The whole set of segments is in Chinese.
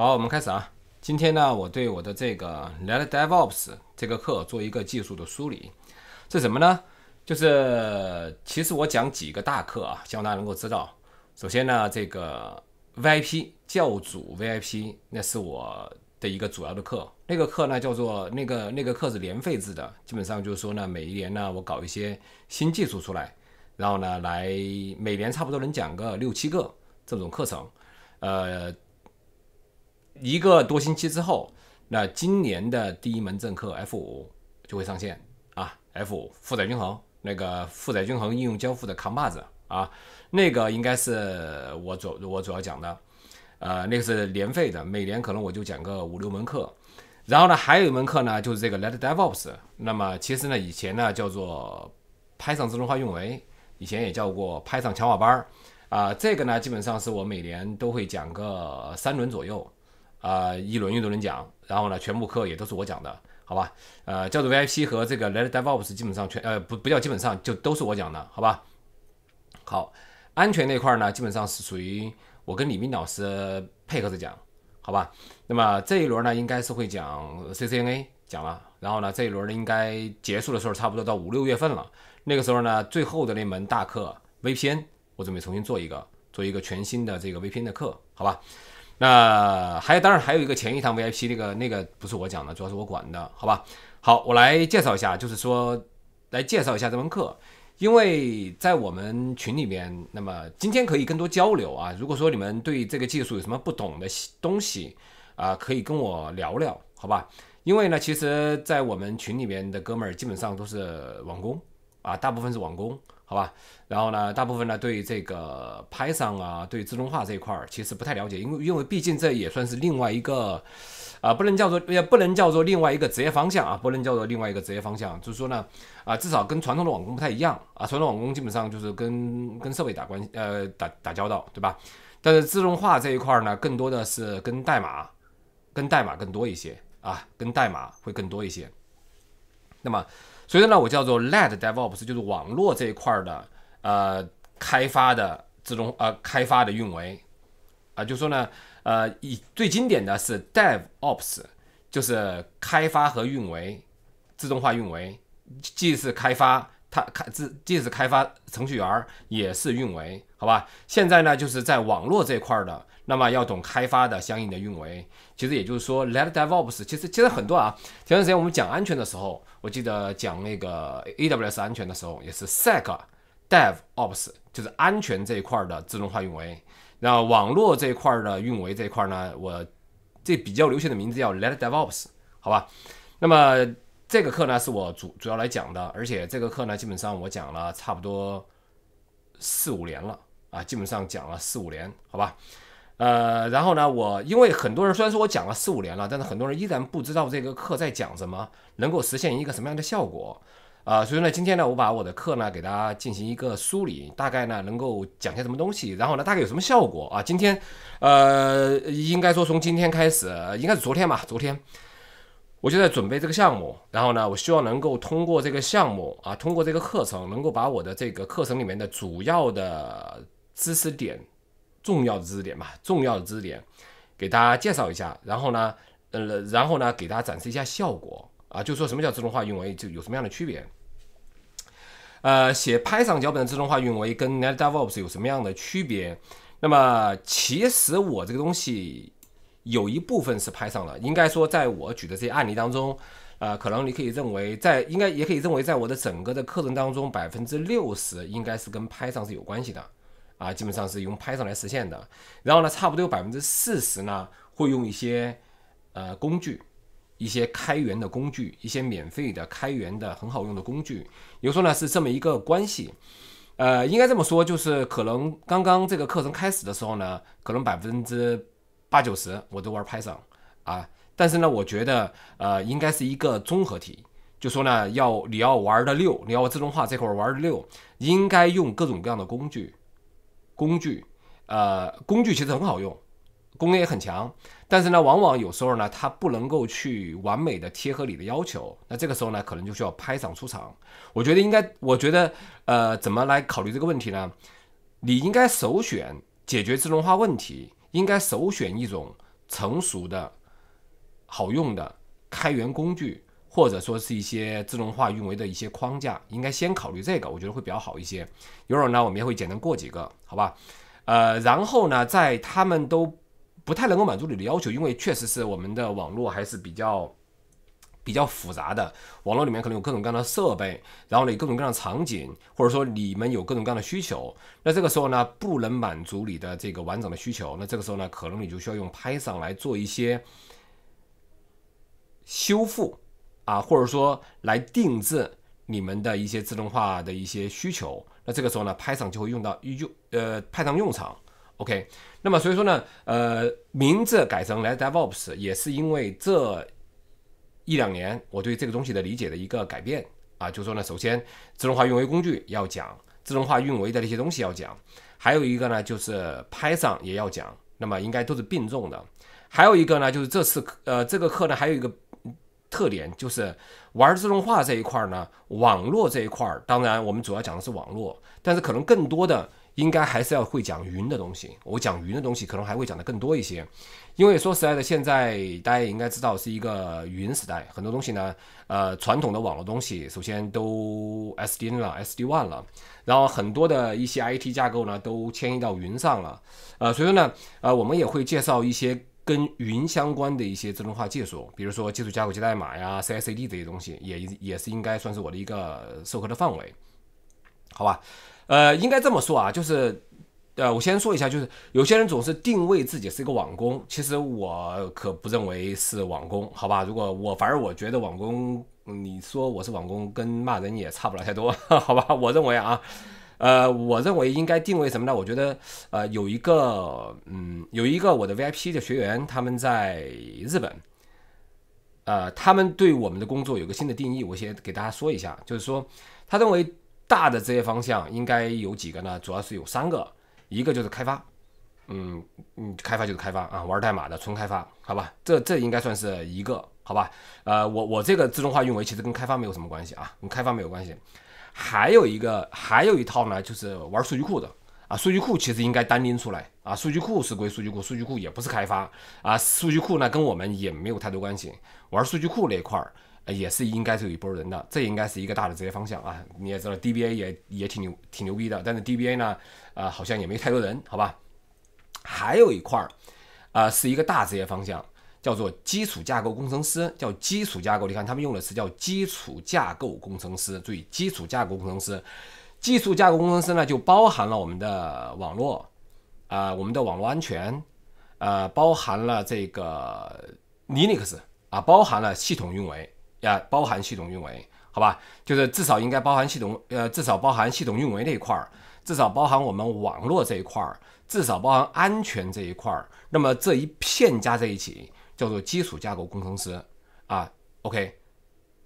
好，我们开始啊。今天呢，我对我的这个 Let DevOps 这个课做一个技术的梳理。这什么呢？就是其实我讲几个大课啊，希望大家能够知道。首先呢，这个 VIP 教主 VIP 那是我的一个主要的课。那个课呢，叫做那个那个课是年费制的，基本上就是说呢，每一年呢，我搞一些新技术出来，然后呢，来每年差不多能讲个六七个这种课程，呃。一个多星期之后，那今年的第一门正课 F 五就会上线啊，F 五负载均衡，那个负载均衡应用交付的扛把子啊，那个应该是我主我主要讲的，呃，那个是年费的，每年可能我就讲个五六门课，然后呢，还有一门课呢就是这个 Let DevOps，那么其实呢以前呢叫做 o 上自动化运维，以前也叫过 o 上强化班儿，啊，这个呢基本上是我每年都会讲个三轮左右。啊，一轮一轮讲，然后呢，全部课也都是我讲的，好吧？呃，叫做 VIP 和这个 Let DevOps 基本上全呃不不叫基本上就都是我讲的，好吧？好，安全那块呢，基本上是属于我跟李斌老师配合着讲，好吧？那么这一轮呢，应该是会讲 CCNA 讲了，然后呢，这一轮呢应该结束的时候差不多到五六月份了，那个时候呢，最后的那门大课 VPN，我准备重新做一个做一个全新的这个 VPN 的课，好吧？那还当然还有一个前一堂 VIP 那个那个不是我讲的，主要是我管的，好吧？好，我来介绍一下，就是说来介绍一下这门课，因为在我们群里面，那么今天可以更多交流啊。如果说你们对这个技术有什么不懂的东西啊，可以跟我聊聊，好吧？因为呢，其实，在我们群里面的哥们儿基本上都是网工啊，大部分是网工。好吧，然后呢，大部分呢对这个拍 n 啊，对自动化这一块儿其实不太了解，因为因为毕竟这也算是另外一个，啊不能叫做也不能叫做另外一个职业方向啊，不能叫做另外一个职业方向，就是说呢，啊至少跟传统的网工不太一样啊，传统网工基本上就是跟跟设备打关呃打打交道对吧？但是自动化这一块儿呢，更多的是跟代码跟代码更多一些啊，跟代码会更多一些，那么。所以呢，我叫做 l e d DevOps，就是网络这一块的呃开发的自动呃开发的运维啊，就说呢呃以最经典的是 DevOps，就是开发和运维自动化运维，既是开发，它开自既是开发程序员，也是运维，好吧？现在呢就是在网络这块的，那么要懂开发的相应的运维，其实也就是说 l e t d DevOps，其实其实很多啊，前段时间我们讲安全的时候。我记得讲那个 AWS 安全的时候，也是 Sec Dev Ops，就是安全这一块的自动化运维。然后网络这一块的运维这一块呢，我这比较流行的名字叫 Let DevOps，好吧？那么这个课呢，是我主主要来讲的，而且这个课呢，基本上我讲了差不多四五年了啊，基本上讲了四五年，好吧？呃，然后呢，我因为很多人虽然说我讲了四五年了，但是很多人依然不知道这个课在讲什么，能够实现一个什么样的效果，啊，所以呢，今天呢，我把我的课呢给大家进行一个梳理，大概呢能够讲些什么东西，然后呢大概有什么效果啊？今天，呃，应该说从今天开始，应该是昨天吧，昨天，我就在准备这个项目，然后呢，我希望能够通过这个项目啊，通过这个课程，能够把我的这个课程里面的主要的知识点。重要的知识点吧，重要的知识点，给大家介绍一下，然后呢，呃，然后呢，给大家展示一下效果啊，就说什么叫自动化运维，就有什么样的区别。呃，写拍上脚本的自动化运维跟 Net DevOps 有什么样的区别？那么，其实我这个东西有一部分是拍上了，应该说，在我举的这些案例当中，呃，可能你可以认为在，应该也可以认为在我的整个的课程当中，百分之六十应该是跟拍上是有关系的。啊，基本上是用 Python 来实现的。然后呢，差不多有百分之四十呢，会用一些呃工具，一些开源的工具，一些免费的开源的很好用的工具。比如说呢，是这么一个关系。呃，应该这么说，就是可能刚刚这个课程开始的时候呢，可能百分之八九十我都玩 Python 啊。但是呢，我觉得呃，应该是一个综合体。就说呢，要你要玩的溜，你要自动化这块玩的溜，应该用各种各样的工具。工具，呃，工具其实很好用，功能也很强，但是呢，往往有时候呢，它不能够去完美的贴合你的要求。那这个时候呢，可能就需要拍掌出场。我觉得应该，我觉得，呃，怎么来考虑这个问题呢？你应该首选解决自动化问题，应该首选一种成熟的、好用的开源工具。或者说是一些自动化运维的一些框架，应该先考虑这个，我觉得会比较好一些。一会儿呢，我们也会简单过几个，好吧？呃，然后呢，在他们都不太能够满足你的要求，因为确实是我们的网络还是比较比较复杂的，网络里面可能有各种各样的设备，然后呢，各种各样的场景，或者说你们有各种各样的需求，那这个时候呢，不能满足你的这个完整的需求，那这个时候呢，可能你就需要用 Python 来做一些修复。啊，或者说来定制你们的一些自动化的一些需求，那这个时候呢，Python 就会用到用呃派上用场。OK，那么所以说呢，呃，名字改成 l e t DevOps 也是因为这一两年我对这个东西的理解的一个改变啊，就是说呢，首先自动化运维工具要讲，自动化运维的那些东西要讲，还有一个呢就是 Python 也要讲，那么应该都是并重的。还有一个呢就是这次呃这个课呢还有一个。特点就是玩自动化这一块呢，网络这一块儿，当然我们主要讲的是网络，但是可能更多的应该还是要会讲云的东西。我讲云的东西可能还会讲的更多一些，因为说实在的，现在大家也应该知道是一个云时代，很多东西呢，呃，传统的网络东西首先都 SD n 了，SD one 了，然后很多的一些 IT 架构呢都迁移到云上了，呃，所以说呢，呃，我们也会介绍一些。跟云相关的一些自动化技术，比如说技术架构级代码呀、C I C D 这些东西，也也是应该算是我的一个授课的范围，好吧？呃，应该这么说啊，就是呃，我先说一下，就是有些人总是定位自己是一个网工，其实我可不认为是网工，好吧？如果我，反正我觉得网工，你说我是网工，跟骂人也差不了太多，好吧？我认为啊。呃，我认为应该定位什么呢？我觉得，呃，有一个，嗯，有一个我的 VIP 的学员，他们在日本，呃，他们对我们的工作有个新的定义，我先给大家说一下，就是说，他认为大的这些方向应该有几个呢？主要是有三个，一个就是开发，嗯嗯，开发就是开发啊，玩代码的纯开发，好吧，这这应该算是一个，好吧，呃，我我这个自动化运维其实跟开发没有什么关系啊，跟开发没有关系。还有一个，还有一套呢，就是玩数据库的啊。数据库其实应该单拎出来啊，数据库是归数据库，数据库也不是开发啊。数据库呢跟我们也没有太多关系，玩数据库那块儿也是应该是有一波人的，这应该是一个大的职业方向啊。你也知道，DBA 也也挺牛，挺牛逼的，但是 DBA 呢，啊，好像也没太多人，好吧。还有一块儿，啊，是一个大职业方向。叫做基础架构工程师，叫基础架构。你看，他们用的是叫基础架构工程师。注意，基础架构工程师，基础架构工程师呢，就包含了我们的网络，啊，我们的网络安全，呃，包含了这个 Linux，啊，包含了系统运维呀，包含系统运维，好吧？就是至少应该包含系统，呃，至少包含系统运维这一块儿，至少包含我们网络这一块儿，至少包含安全这一块儿。那么这一片加在一起。叫做基础架构工程师啊，OK，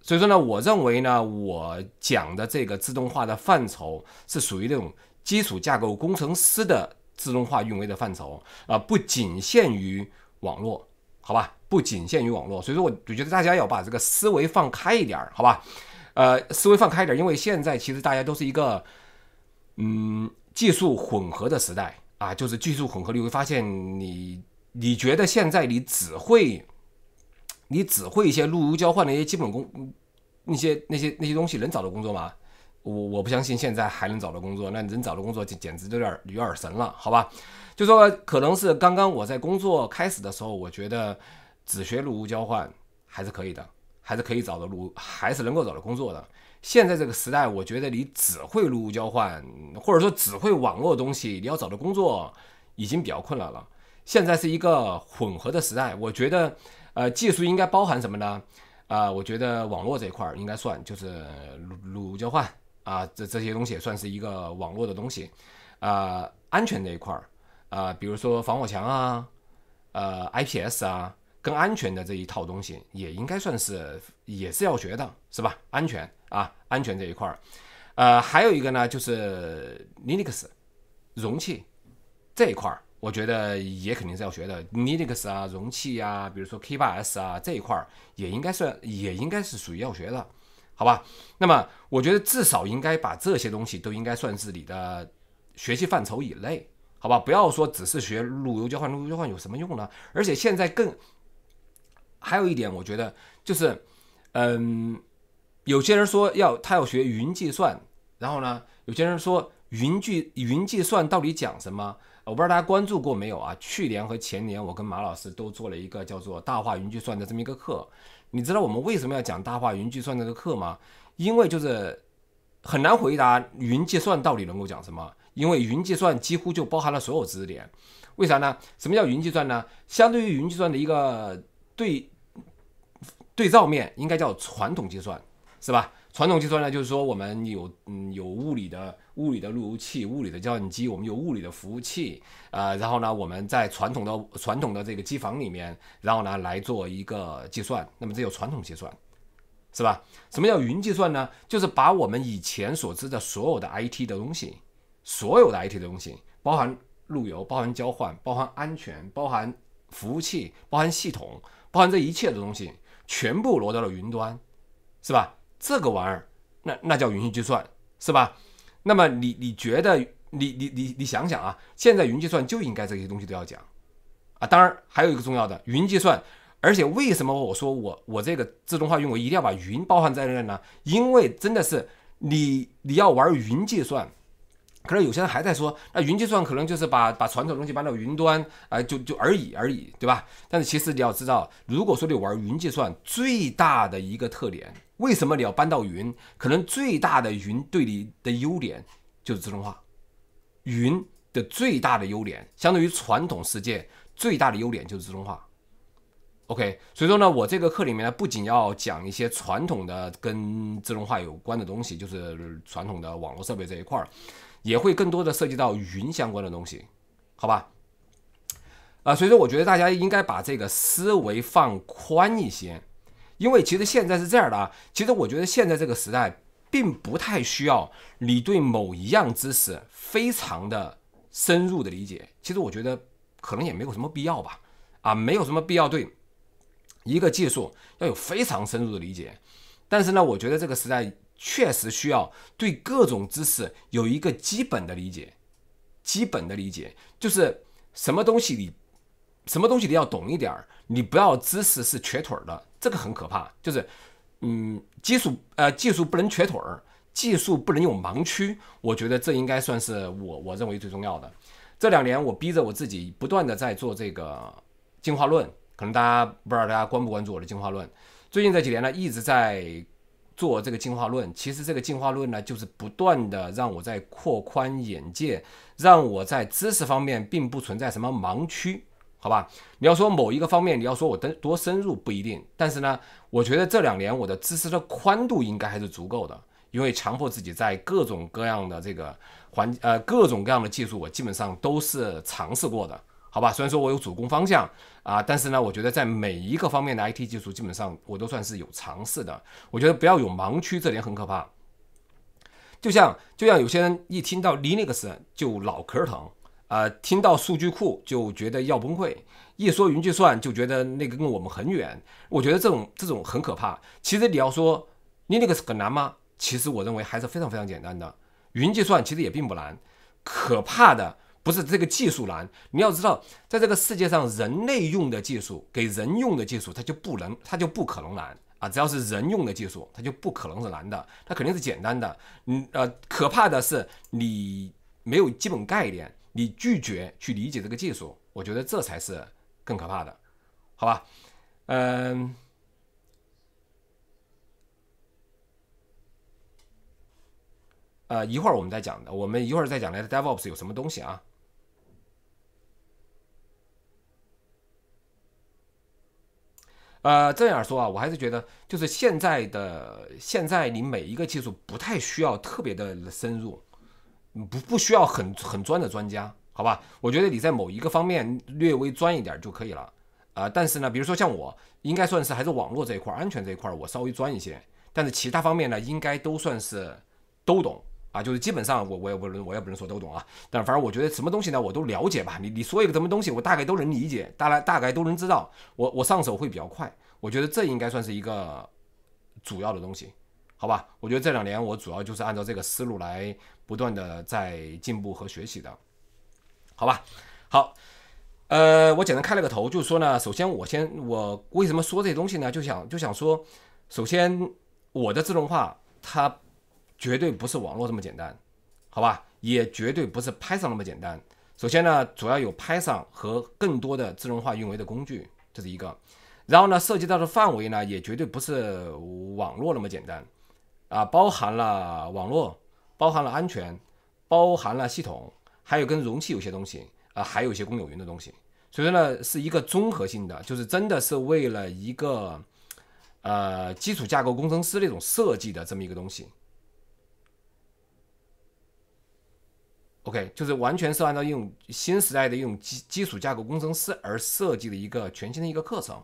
所以说呢，我认为呢，我讲的这个自动化的范畴是属于这种基础架构工程师的自动化运维的范畴啊，不仅限于网络，好吧？不仅限于网络，所以说，我我觉得大家要把这个思维放开一点，好吧？呃，思维放开一点，因为现在其实大家都是一个嗯技术混合的时代啊，就是技术混合，你会发现你。你觉得现在你只会，你只会一些路由交换的一些基本功，那些那些那些东西能找到工作吗？我我不相信现在还能找到工作，那能找到工作简简直有点有点神了，好吧？就说可能是刚刚我在工作开始的时候，我觉得只学路由交换还是可以的，还是可以找到路，还是能够找到工作的。现在这个时代，我觉得你只会路由交换，或者说只会网络东西，你要找到工作已经比较困难了。现在是一个混合的时代，我觉得，呃，技术应该包含什么呢？啊，我觉得网络这一块儿应该算，就是鲁鲁交换啊，这这些东西也算是一个网络的东西，啊，安全这一块儿，啊，比如说防火墙啊，呃，IPS 啊，更安全的这一套东西也应该算是，也是要学的，是吧？安全啊，安全这一块儿，呃，还有一个呢，就是 Linux，容器这一块儿。我觉得也肯定是要学的，Linux 啊、容器啊，比如说 K8S 啊这一块儿，也应该算，也应该是属于要学的，好吧？那么我觉得至少应该把这些东西都应该算是你的学习范畴以内，好吧？不要说只是学路由交换，路由交换有什么用呢？而且现在更还有一点，我觉得就是，嗯，有些人说要他要学云计算，然后呢，有些人说云计云计算到底讲什么？我不知道大家关注过没有啊？去年和前年，我跟马老师都做了一个叫做“大话云计算”的这么一个课。你知道我们为什么要讲“大话云计算”这个课吗？因为就是很难回答云计算到底能够讲什么，因为云计算几乎就包含了所有知识点。为啥呢？什么叫云计算呢？相对于云计算的一个对对照面，应该叫传统计算。是吧？传统计算呢，就是说我们有嗯有物理的物理的路由器、物理的交换机，我们有物理的服务器，呃，然后呢，我们在传统的传统的这个机房里面，然后呢来做一个计算，那么这叫传统计算，是吧？什么叫云计算呢？就是把我们以前所知的所有的 IT 的东西，所有的 IT 的东西，包含路由、包含交换、包含安全、包含服务器、包含系统、包含这一切的东西，全部挪到了云端，是吧？这个玩意儿，那那叫云计算，是吧？那么你你觉得，你你你你想想啊，现在云计算就应该这些东西都要讲啊。当然，还有一个重要的云计算，而且为什么我说我我这个自动化运维一定要把云包含在内呢？因为真的是你你要玩云计算。可能有些人还在说，那云计算可能就是把把传统东西搬到云端啊，就就而已而已，对吧？但是其实你要知道，如果说你玩云计算，最大的一个特点，为什么你要搬到云？可能最大的云对你的优点就是自动化。云的最大的优点，相对于传统世界最大的优点就是自动化。OK，所以说呢，我这个课里面呢，不仅要讲一些传统的跟自动化有关的东西，就是传统的网络设备这一块儿。也会更多的涉及到云相关的东西，好吧？啊，所以说我觉得大家应该把这个思维放宽一些，因为其实现在是这样的啊，其实我觉得现在这个时代并不太需要你对某一样知识非常的深入的理解，其实我觉得可能也没有什么必要吧，啊，没有什么必要对一个技术要有非常深入的理解，但是呢，我觉得这个时代。确实需要对各种知识有一个基本的理解，基本的理解就是什么东西你，什么东西你要懂一点儿，你不要知识是瘸腿儿的，这个很可怕。就是嗯，技术呃技术不能瘸腿儿，技术不能有盲区。我觉得这应该算是我我认为最重要的。这两年我逼着我自己不断的在做这个进化论，可能大家不知道大家关不关注我的进化论？最近这几年呢一直在。做这个进化论，其实这个进化论呢，就是不断的让我在扩宽眼界，让我在知识方面并不存在什么盲区，好吧？你要说某一个方面，你要说我多多深入不一定，但是呢，我觉得这两年我的知识的宽度应该还是足够的，因为强迫自己在各种各样的这个环呃各种各样的技术，我基本上都是尝试过的。好吧，虽然说我有主攻方向啊，但是呢，我觉得在每一个方面的 IT 技术，基本上我都算是有尝试的。我觉得不要有盲区，这点很可怕。就像就像有些人一听到 Linux 就脑壳疼，呃，听到数据库就觉得要崩溃，一说云计算就觉得那个跟我们很远。我觉得这种这种很可怕。其实你要说 Linux 很难吗？其实我认为还是非常非常简单的。云计算其实也并不难，可怕的。不是这个技术难，你要知道，在这个世界上，人类用的技术，给人用的技术，它就不能，它就不可能难啊！只要是人用的技术，它就不可能是难的，它肯定是简单的。嗯，呃，可怕的是你没有基本概念，你拒绝去理解这个技术，我觉得这才是更可怕的，好吧？嗯，呃，一会儿我们再讲的，我们一会儿再讲来，DevOps 有什么东西啊？呃，这样说啊，我还是觉得，就是现在的现在，你每一个技术不太需要特别的深入，不不需要很很专的专家，好吧？我觉得你在某一个方面略微专一点就可以了。啊，但是呢，比如说像我，应该算是还是网络这一块安全这一块我稍微专一些，但是其他方面呢，应该都算是都懂。啊，就是基本上我我也不能我也不能说都懂啊，但反正我觉得什么东西呢我都了解吧，你你说一个什么东西我大概都能理解，大概大概都能知道，我我上手会比较快，我觉得这应该算是一个主要的东西，好吧？我觉得这两年我主要就是按照这个思路来不断的在进步和学习的，好吧？好，呃，我简单开了个头，就是说呢，首先我先我为什么说这些东西呢？就想就想说，首先我的自动化它。绝对不是网络这么简单，好吧？也绝对不是 Python 那么简单。首先呢，主要有 Python 和更多的自动化运维的工具，这是一个。然后呢，涉及到的范围呢，也绝对不是网络那么简单啊，包含了网络，包含了安全，包含了系统，还有跟容器有些东西啊，还有一些公有云的东西。所以说呢，是一个综合性的，就是真的是为了一个呃基础架构工程师那种设计的这么一个东西。OK，就是完全是按照一种新时代的一种基基础架构工程师而设计的一个全新的一个课程，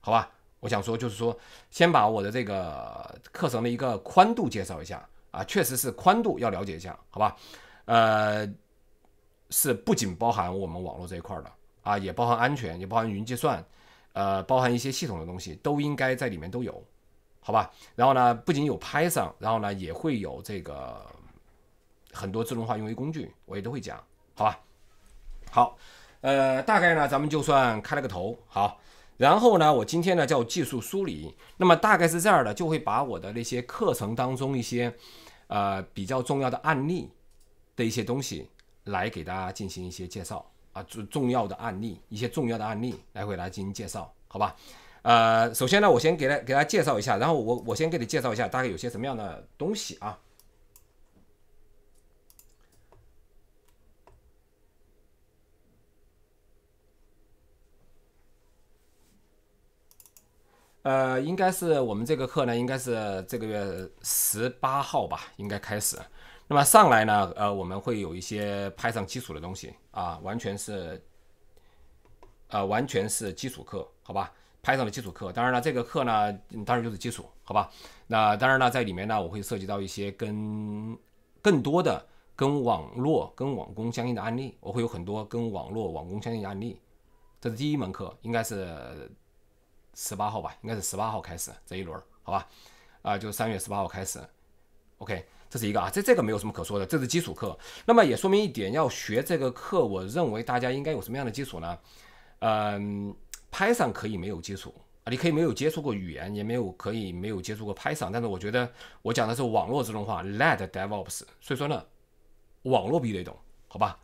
好吧？我想说，就是说先把我的这个课程的一个宽度介绍一下啊，确实是宽度要了解一下，好吧？呃，是不仅包含我们网络这一块的啊，也包含安全，也包含云计算，呃，包含一些系统的东西，都应该在里面都有，好吧？然后呢，不仅有 Python，然后呢也会有这个。很多自动化运维工具，我也都会讲，好吧？好，呃，大概呢，咱们就算开了个头，好，然后呢，我今天呢叫技术梳理，那么大概是这样的，就会把我的那些课程当中一些，呃，比较重要的案例的一些东西来给大家进行一些介绍啊，重重要的案例，一些重要的案例来给大家进行介绍，好吧？呃，首先呢，我先给大给大家介绍一下，然后我我先给你介绍一下大概有些什么样的东西啊。呃，应该是我们这个课呢，应该是这个月十八号吧，应该开始。那么上来呢，呃，我们会有一些拍上基础的东西啊，完全是，呃，完全是基础课，好吧？拍上了基础课，当然了，这个课呢，当然就是基础，好吧？那当然了，在里面呢，我会涉及到一些跟更多的跟网络跟网工相应的案例，我会有很多跟网络网工相应的案例。这是第一门课，应该是。十八号吧，应该是十八号开始这一轮，好吧，啊，就是三月十八号开始。OK，这是一个啊，这这个没有什么可说的，这是基础课。那么也说明一点，要学这个课，我认为大家应该有什么样的基础呢？嗯，Python 可以没有基础啊，你可以没有接触过语言，也没有可以没有接触过 Python，但是我觉得我讲的是网络自动化 l e d DevOps，所以说呢，网络必须得懂，好吧？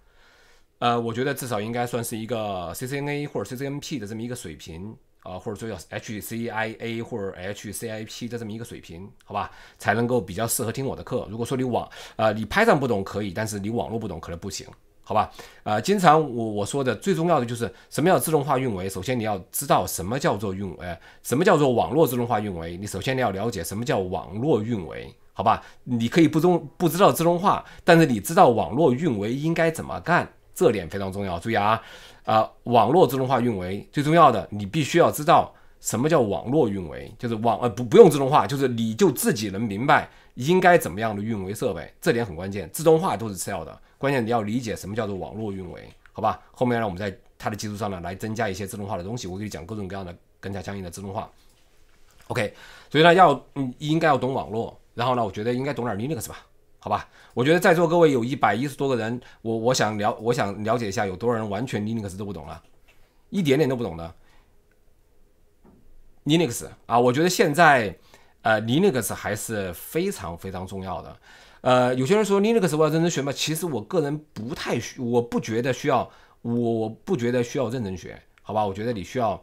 呃，我觉得至少应该算是一个 CCNA 或者 CCNP 的这么一个水平。呃，或者说要 H C I A 或者 H C I P 的这么一个水平，好吧，才能够比较适合听我的课。如果说你网，呃，你拍上不懂可以，但是你网络不懂可能不行，好吧？呃，经常我我说的最重要的就是什么叫自动化运维？首先你要知道什么叫做运，维，什么叫做网络自动化运维？你首先你要了解什么叫网络运维，好吧？你可以不中不知道自动化，但是你知道网络运维应该怎么干，这点非常重要，注意啊。啊，网络自动化运维最重要的，你必须要知道什么叫网络运维，就是网呃不不用自动化，就是你就自己能明白应该怎么样的运维设备，这点很关键，自动化都是次要的，关键你要理解什么叫做网络运维，好吧？后面让我们在它的基础上呢，来增加一些自动化的东西，我给你讲各种各样的更加相应的自动化。OK，所以呢要应该要懂网络，然后呢我觉得应该懂点 Linux 吧。好吧，我觉得在座各位有一百一十多个人，我我想了，我想了解一下有多少人完全 Linux 都不懂了，一点点都不懂的 Linux 啊，我觉得现在呃 Linux 还是非常非常重要的。呃，有些人说 Linux 我要认真学吗？其实我个人不太需，我不觉得需要，我我不觉得需要认真学。好吧，我觉得你需要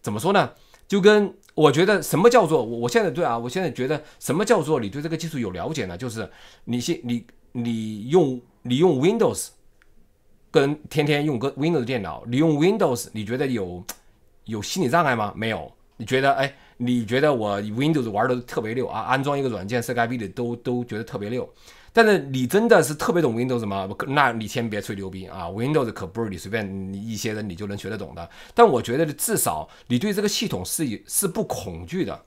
怎么说呢？就跟我觉得什么叫做我我现在对啊，我现在觉得什么叫做你对这个技术有了解呢？就是你现你你用你用 Windows 跟天天用个 Windows 电脑，你用 Windows 你觉得有有心理障碍吗？没有，你觉得哎，你觉得我 Windows 玩的特别溜啊？安装一个软件、设置壁的都都觉得特别溜。但是你真的是特别懂 Windows 吗？那你先别吹牛逼啊！Windows 可不是你随便一些人你就能学得懂的。但我觉得至少你对这个系统是是不恐惧的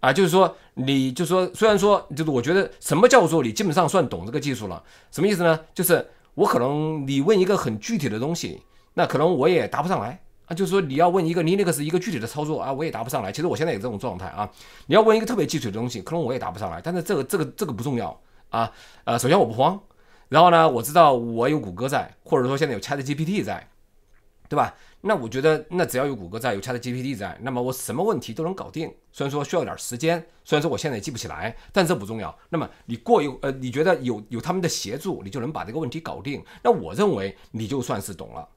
啊，就是说你就说，虽然说就是我觉得什么叫做你基本上算懂这个技术了，什么意思呢？就是我可能你问一个很具体的东西，那可能我也答不上来啊。就是说你要问一个 Linux 一个具体的操作啊，我也答不上来。其实我现在也这种状态啊。你要问一个特别基础的东西，可能我也答不上来。但是这个这个这个不重要。啊，呃，首先我不慌，然后呢，我知道我有谷歌在，或者说现在有 ChatGPT 在，对吧？那我觉得，那只要有谷歌在，有 ChatGPT 在，那么我什么问题都能搞定。虽然说需要点时间，虽然说我现在也记不起来，但这不重要。那么你过有，呃，你觉得有有他们的协助，你就能把这个问题搞定。那我认为你就算是懂了，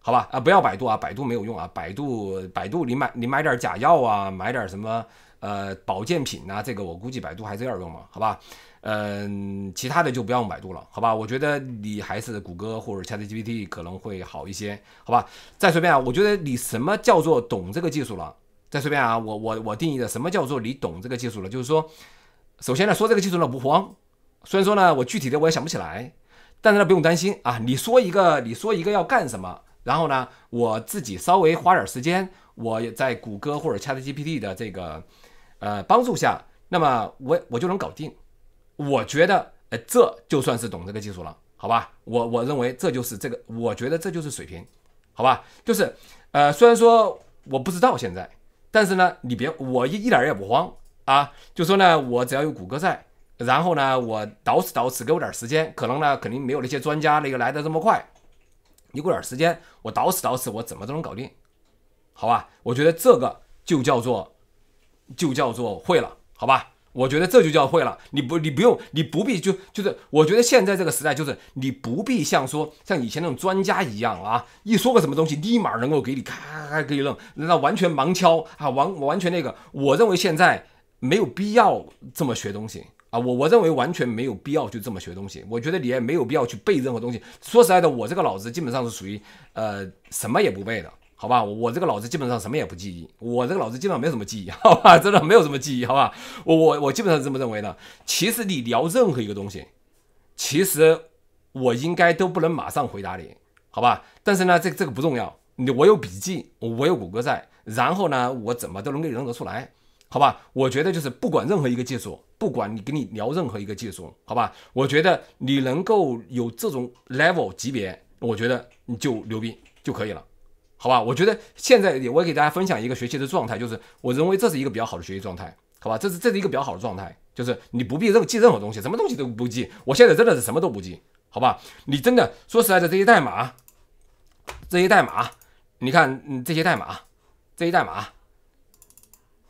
好吧？啊，不要百度啊，百度没有用啊，百度百度，你买你买点假药啊，买点什么呃保健品呐，这个我估计百度还是有点用嘛，好吧？嗯，其他的就不要用百度了，好吧？我觉得你还是谷歌或者 ChatGPT 可能会好一些，好吧？再随便啊，我觉得你什么叫做懂这个技术了？再随便啊，我我我定义的什么叫做你懂这个技术了？就是说，首先呢，说这个技术呢不慌，虽然说呢，我具体的我也想不起来，但是呢，不用担心啊。你说一个，你说一个要干什么，然后呢，我自己稍微花点时间，我在谷歌或者 ChatGPT 的这个呃帮助下，那么我我就能搞定。我觉得，呃，这就算是懂这个技术了，好吧？我我认为这就是这个，我觉得这就是水平，好吧？就是，呃，虽然说我不知道现在，但是呢，你别，我一一点也不慌啊。就说呢，我只要有谷歌在，然后呢，我倒死倒死，给我点时间，可能呢，肯定没有那些专家那个来的这么快。你给我点时间，我倒死倒死，我怎么都能搞定，好吧？我觉得这个就叫做，就叫做会了，好吧？我觉得这就叫会了，你不，你不用，你不必就就是，我觉得现在这个时代就是你不必像说像以前那种专家一样啊，一说个什么东西立马能够给你咔咔给你弄，那完全盲敲啊，完完全那个，我认为现在没有必要这么学东西啊，我我认为完全没有必要就这么学东西，我觉得你也没有必要去背任何东西，说实在的，我这个脑子基本上是属于呃什么也不背的。好吧，我这个脑子基本上什么也不记忆，我这个脑子基本上没有什么记忆，好吧，真的没有什么记忆，好吧，我我我基本上是这么认为的。其实你聊任何一个东西，其实我应该都不能马上回答你，好吧？但是呢，这这个不重要，你我有笔记，我有谷歌在，然后呢，我怎么都能给你认得出来，好吧？我觉得就是不管任何一个技术，不管你跟你聊任何一个技术，好吧？我觉得你能够有这种 level 级别，我觉得你就牛逼就可以了。好吧，我觉得现在也，我也给大家分享一个学习的状态，就是我认为这是一个比较好的学习状态，好吧，这是这是一个比较好的状态，就是你不必任记任何东西，什么东西都不记，我现在真的是什么都不记，好吧，你真的说实在的，这些代码，这些代码，你看，嗯，这些代码，这些代码。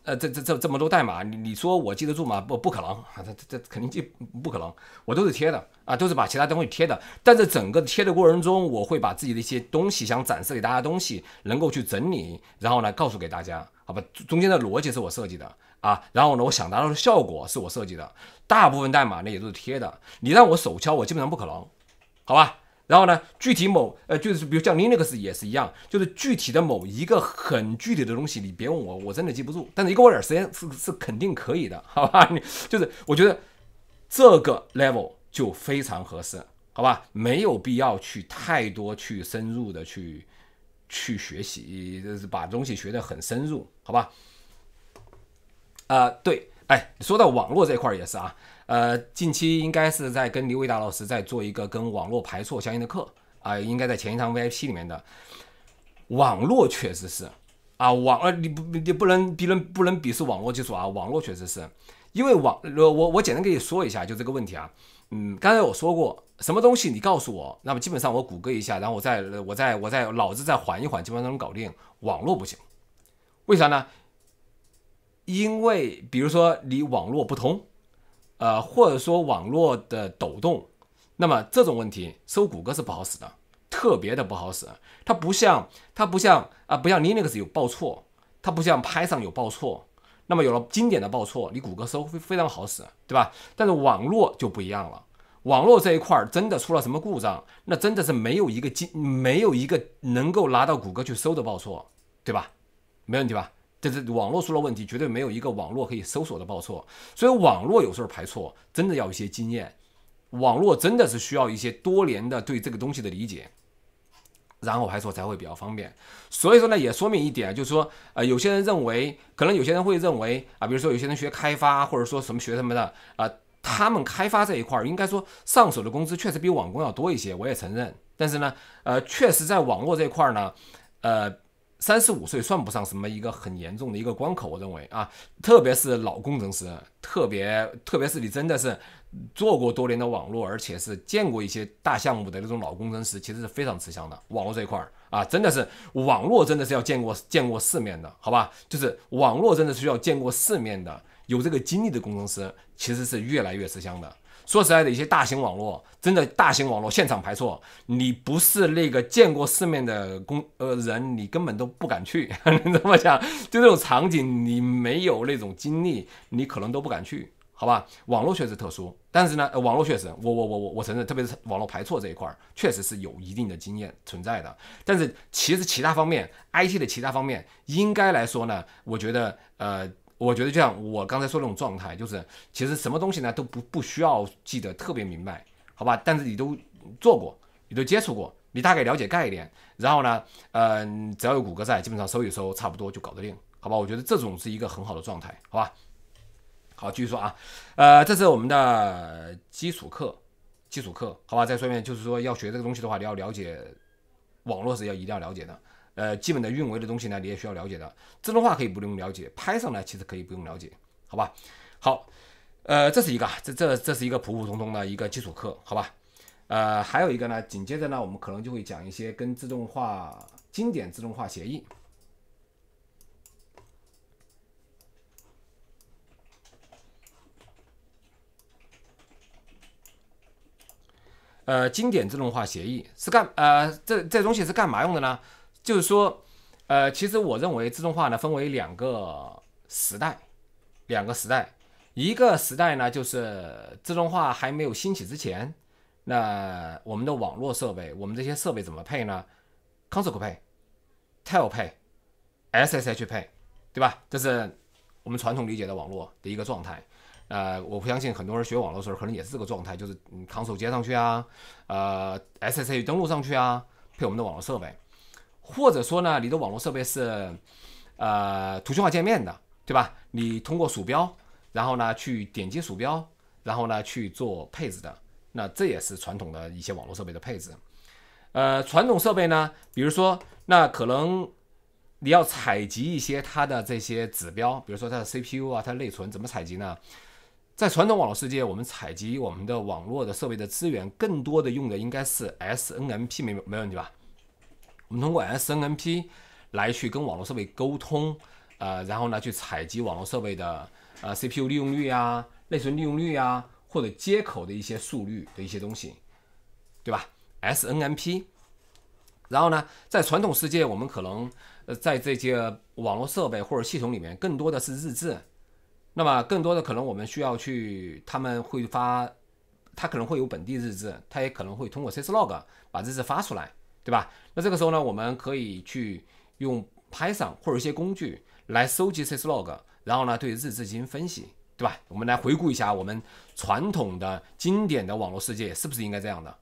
呃，这这这这么多代码，你说我记得住吗？不，不可能啊！这这这肯定记不可能，我都是贴的啊，都是把其他东西贴的。但是整个贴的过程中，我会把自己的一些东西想展示给大家的东西，能够去整理，然后呢告诉给大家，好吧？中间的逻辑是我设计的啊，然后呢，我想达到的效果是我设计的，大部分代码呢也都是贴的。你让我手敲，我基本上不可能，好吧？然后呢？具体某呃，就是比如像 Linux 也是一样，就是具体的某一个很具体的东西，你别问我，我真的记不住。但是你给我点时间，是是肯定可以的，好吧？你就是我觉得这个 level 就非常合适，好吧？没有必要去太多去深入的去去学习，就是把东西学的很深入，好吧？啊，对，哎，说到网络这块也是啊。呃，近期应该是在跟刘伟达老师在做一个跟网络排错相应的课啊，应该在前一堂 VIP 里面的。网络确实是啊，网呃你不你不能别人不能鄙视网络技术啊，网络确实是，因为网我我简单跟你说一下就这个问题啊，嗯，刚才我说过什么东西你告诉我，那么基本上我谷歌一下，然后我再我再我再脑子再缓一缓，基本上能搞定。网络不行，为啥呢？因为比如说你网络不通。呃，或者说网络的抖动，那么这种问题搜谷歌是不好使的，特别的不好使。它不像它不像啊，不像 Linux 有报错，它不像 p y t h o n 有报错。那么有了经典的报错，你谷歌搜非非常好使，对吧？但是网络就不一样了，网络这一块儿真的出了什么故障，那真的是没有一个经没有一个能够拿到谷歌去搜的报错，对吧？没问题吧？这是网络出了问题，绝对没有一个网络可以搜索的报错，所以网络有时候排错真的要一些经验，网络真的是需要一些多年的对这个东西的理解，然后排错才会比较方便。所以说呢，也说明一点，就是说，呃，有些人认为，可能有些人会认为啊，比如说有些人学开发或者说什么学什么的，啊，他们开发这一块儿应该说上手的工资确实比网工要多一些，我也承认。但是呢，呃，确实在网络这块儿呢，呃。三十五岁算不上什么一个很严重的一个关口，我认为啊，特别是老工程师，特别特别是你真的是做过多年的网络，而且是见过一些大项目的那种老工程师，其实是非常吃香的。网络这一块儿啊，真的是网络真的是要见过见过世面的，好吧？就是网络真的是要见过世面的，有这个经历的工程师其实是越来越吃香的。说实在的，一些大型网络真的大型网络现场排错，你不是那个见过世面的工呃人，你根本都不敢去。你这么想，就这种场景，你没有那种经历，你可能都不敢去，好吧？网络确实特殊，但是呢，网络确实，我我我我我承认，特别是网络排错这一块，确实是有一定的经验存在的。但是其实其他方面，IT 的其他方面，应该来说呢，我觉得呃。我觉得就像我刚才说那种状态，就是其实什么东西呢都不不需要记得特别明白，好吧？但是你都做过，你都接触过，你大概了解概念，然后呢，嗯，只要有谷歌在，基本上搜一搜差不多就搞得定，好吧？我觉得这种是一个很好的状态，好吧？好，继续说啊，呃，这是我们的基础课，基础课，好吧？再说一遍，就是说要学这个东西的话，你要了解网络是要一定要了解的。呃，基本的运维的东西呢，你也需要了解的。自动化可以不用了解，拍上呢其实可以不用了解，好吧？好，呃，这是一个，这这这是一个普普通通的一个基础课，好吧？呃，还有一个呢，紧接着呢，我们可能就会讲一些跟自动化经典自动化协议，呃，经典自动化协议是干，呃，这这东西是干嘛用的呢？就是说，呃，其实我认为自动化呢分为两个时代，两个时代，一个时代呢就是自动化还没有兴起之前，那我们的网络设备，我们这些设备怎么配呢？console 配，tel 配，ssh 配，对吧？这是我们传统理解的网络的一个状态。呃，我不相信很多人学网络的时候可能也是这个状态，就是嗯，console 接上去啊，呃，ssh 登录上去啊，配我们的网络设备。或者说呢，你的网络设备是，呃，图形化界面的，对吧？你通过鼠标，然后呢去点击鼠标，然后呢去做配置的，那这也是传统的一些网络设备的配置。呃，传统设备呢，比如说那可能你要采集一些它的这些指标，比如说它的 CPU 啊，它的内存怎么采集呢？在传统网络世界，我们采集我们的网络的设备的资源，更多的用的应该是 SNMP，没没没问题吧？我们通过 SNMP 来去跟网络设备沟通，呃，然后呢去采集网络设备的呃 CPU 利用率啊、内存利用率啊，或者接口的一些速率的一些东西，对吧？SNMP。然后呢，在传统世界，我们可能呃在这些网络设备或者系统里面更多的是日志，那么更多的可能我们需要去，他们会发，它可能会有本地日志，它也可能会通过 syslog 把日志发出来。对吧？那这个时候呢，我们可以去用 Python 或者一些工具来收集 y s log，然后呢对日志进行分析，对吧？我们来回顾一下我们传统的经典的网络世界是不是应该这样的，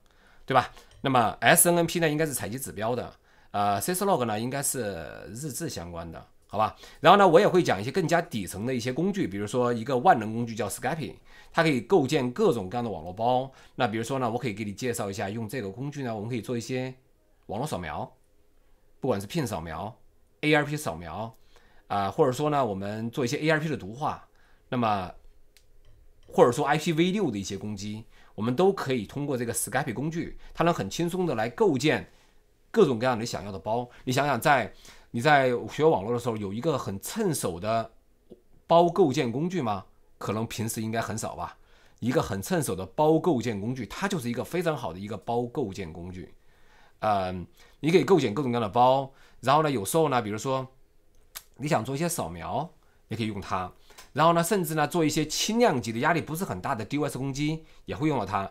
对吧？那么 S N N P 呢应该是采集指标的，呃，c s log 呢应该是日志相关的，好吧？然后呢，我也会讲一些更加底层的一些工具，比如说一个万能工具叫 s c a p g 它可以构建各种各样的网络包。那比如说呢，我可以给你介绍一下，用这个工具呢，我们可以做一些。网络扫描，不管是 PIN 扫描、ARP 扫描，啊，或者说呢，我们做一些 ARP 的读化，那么或者说 IPv6 的一些攻击，我们都可以通过这个 s k y p e 工具，它能很轻松的来构建各种各样你想要的包。你想想，在你在学网络的时候，有一个很趁手的包构建工具吗？可能平时应该很少吧。一个很趁手的包构建工具，它就是一个非常好的一个包构建工具。嗯，你可以构建各种各样的包，然后呢，有时候呢，比如说你想做一些扫描，也可以用它。然后呢，甚至呢，做一些轻量级的压力不是很大的 DOS 攻击，也会用了它。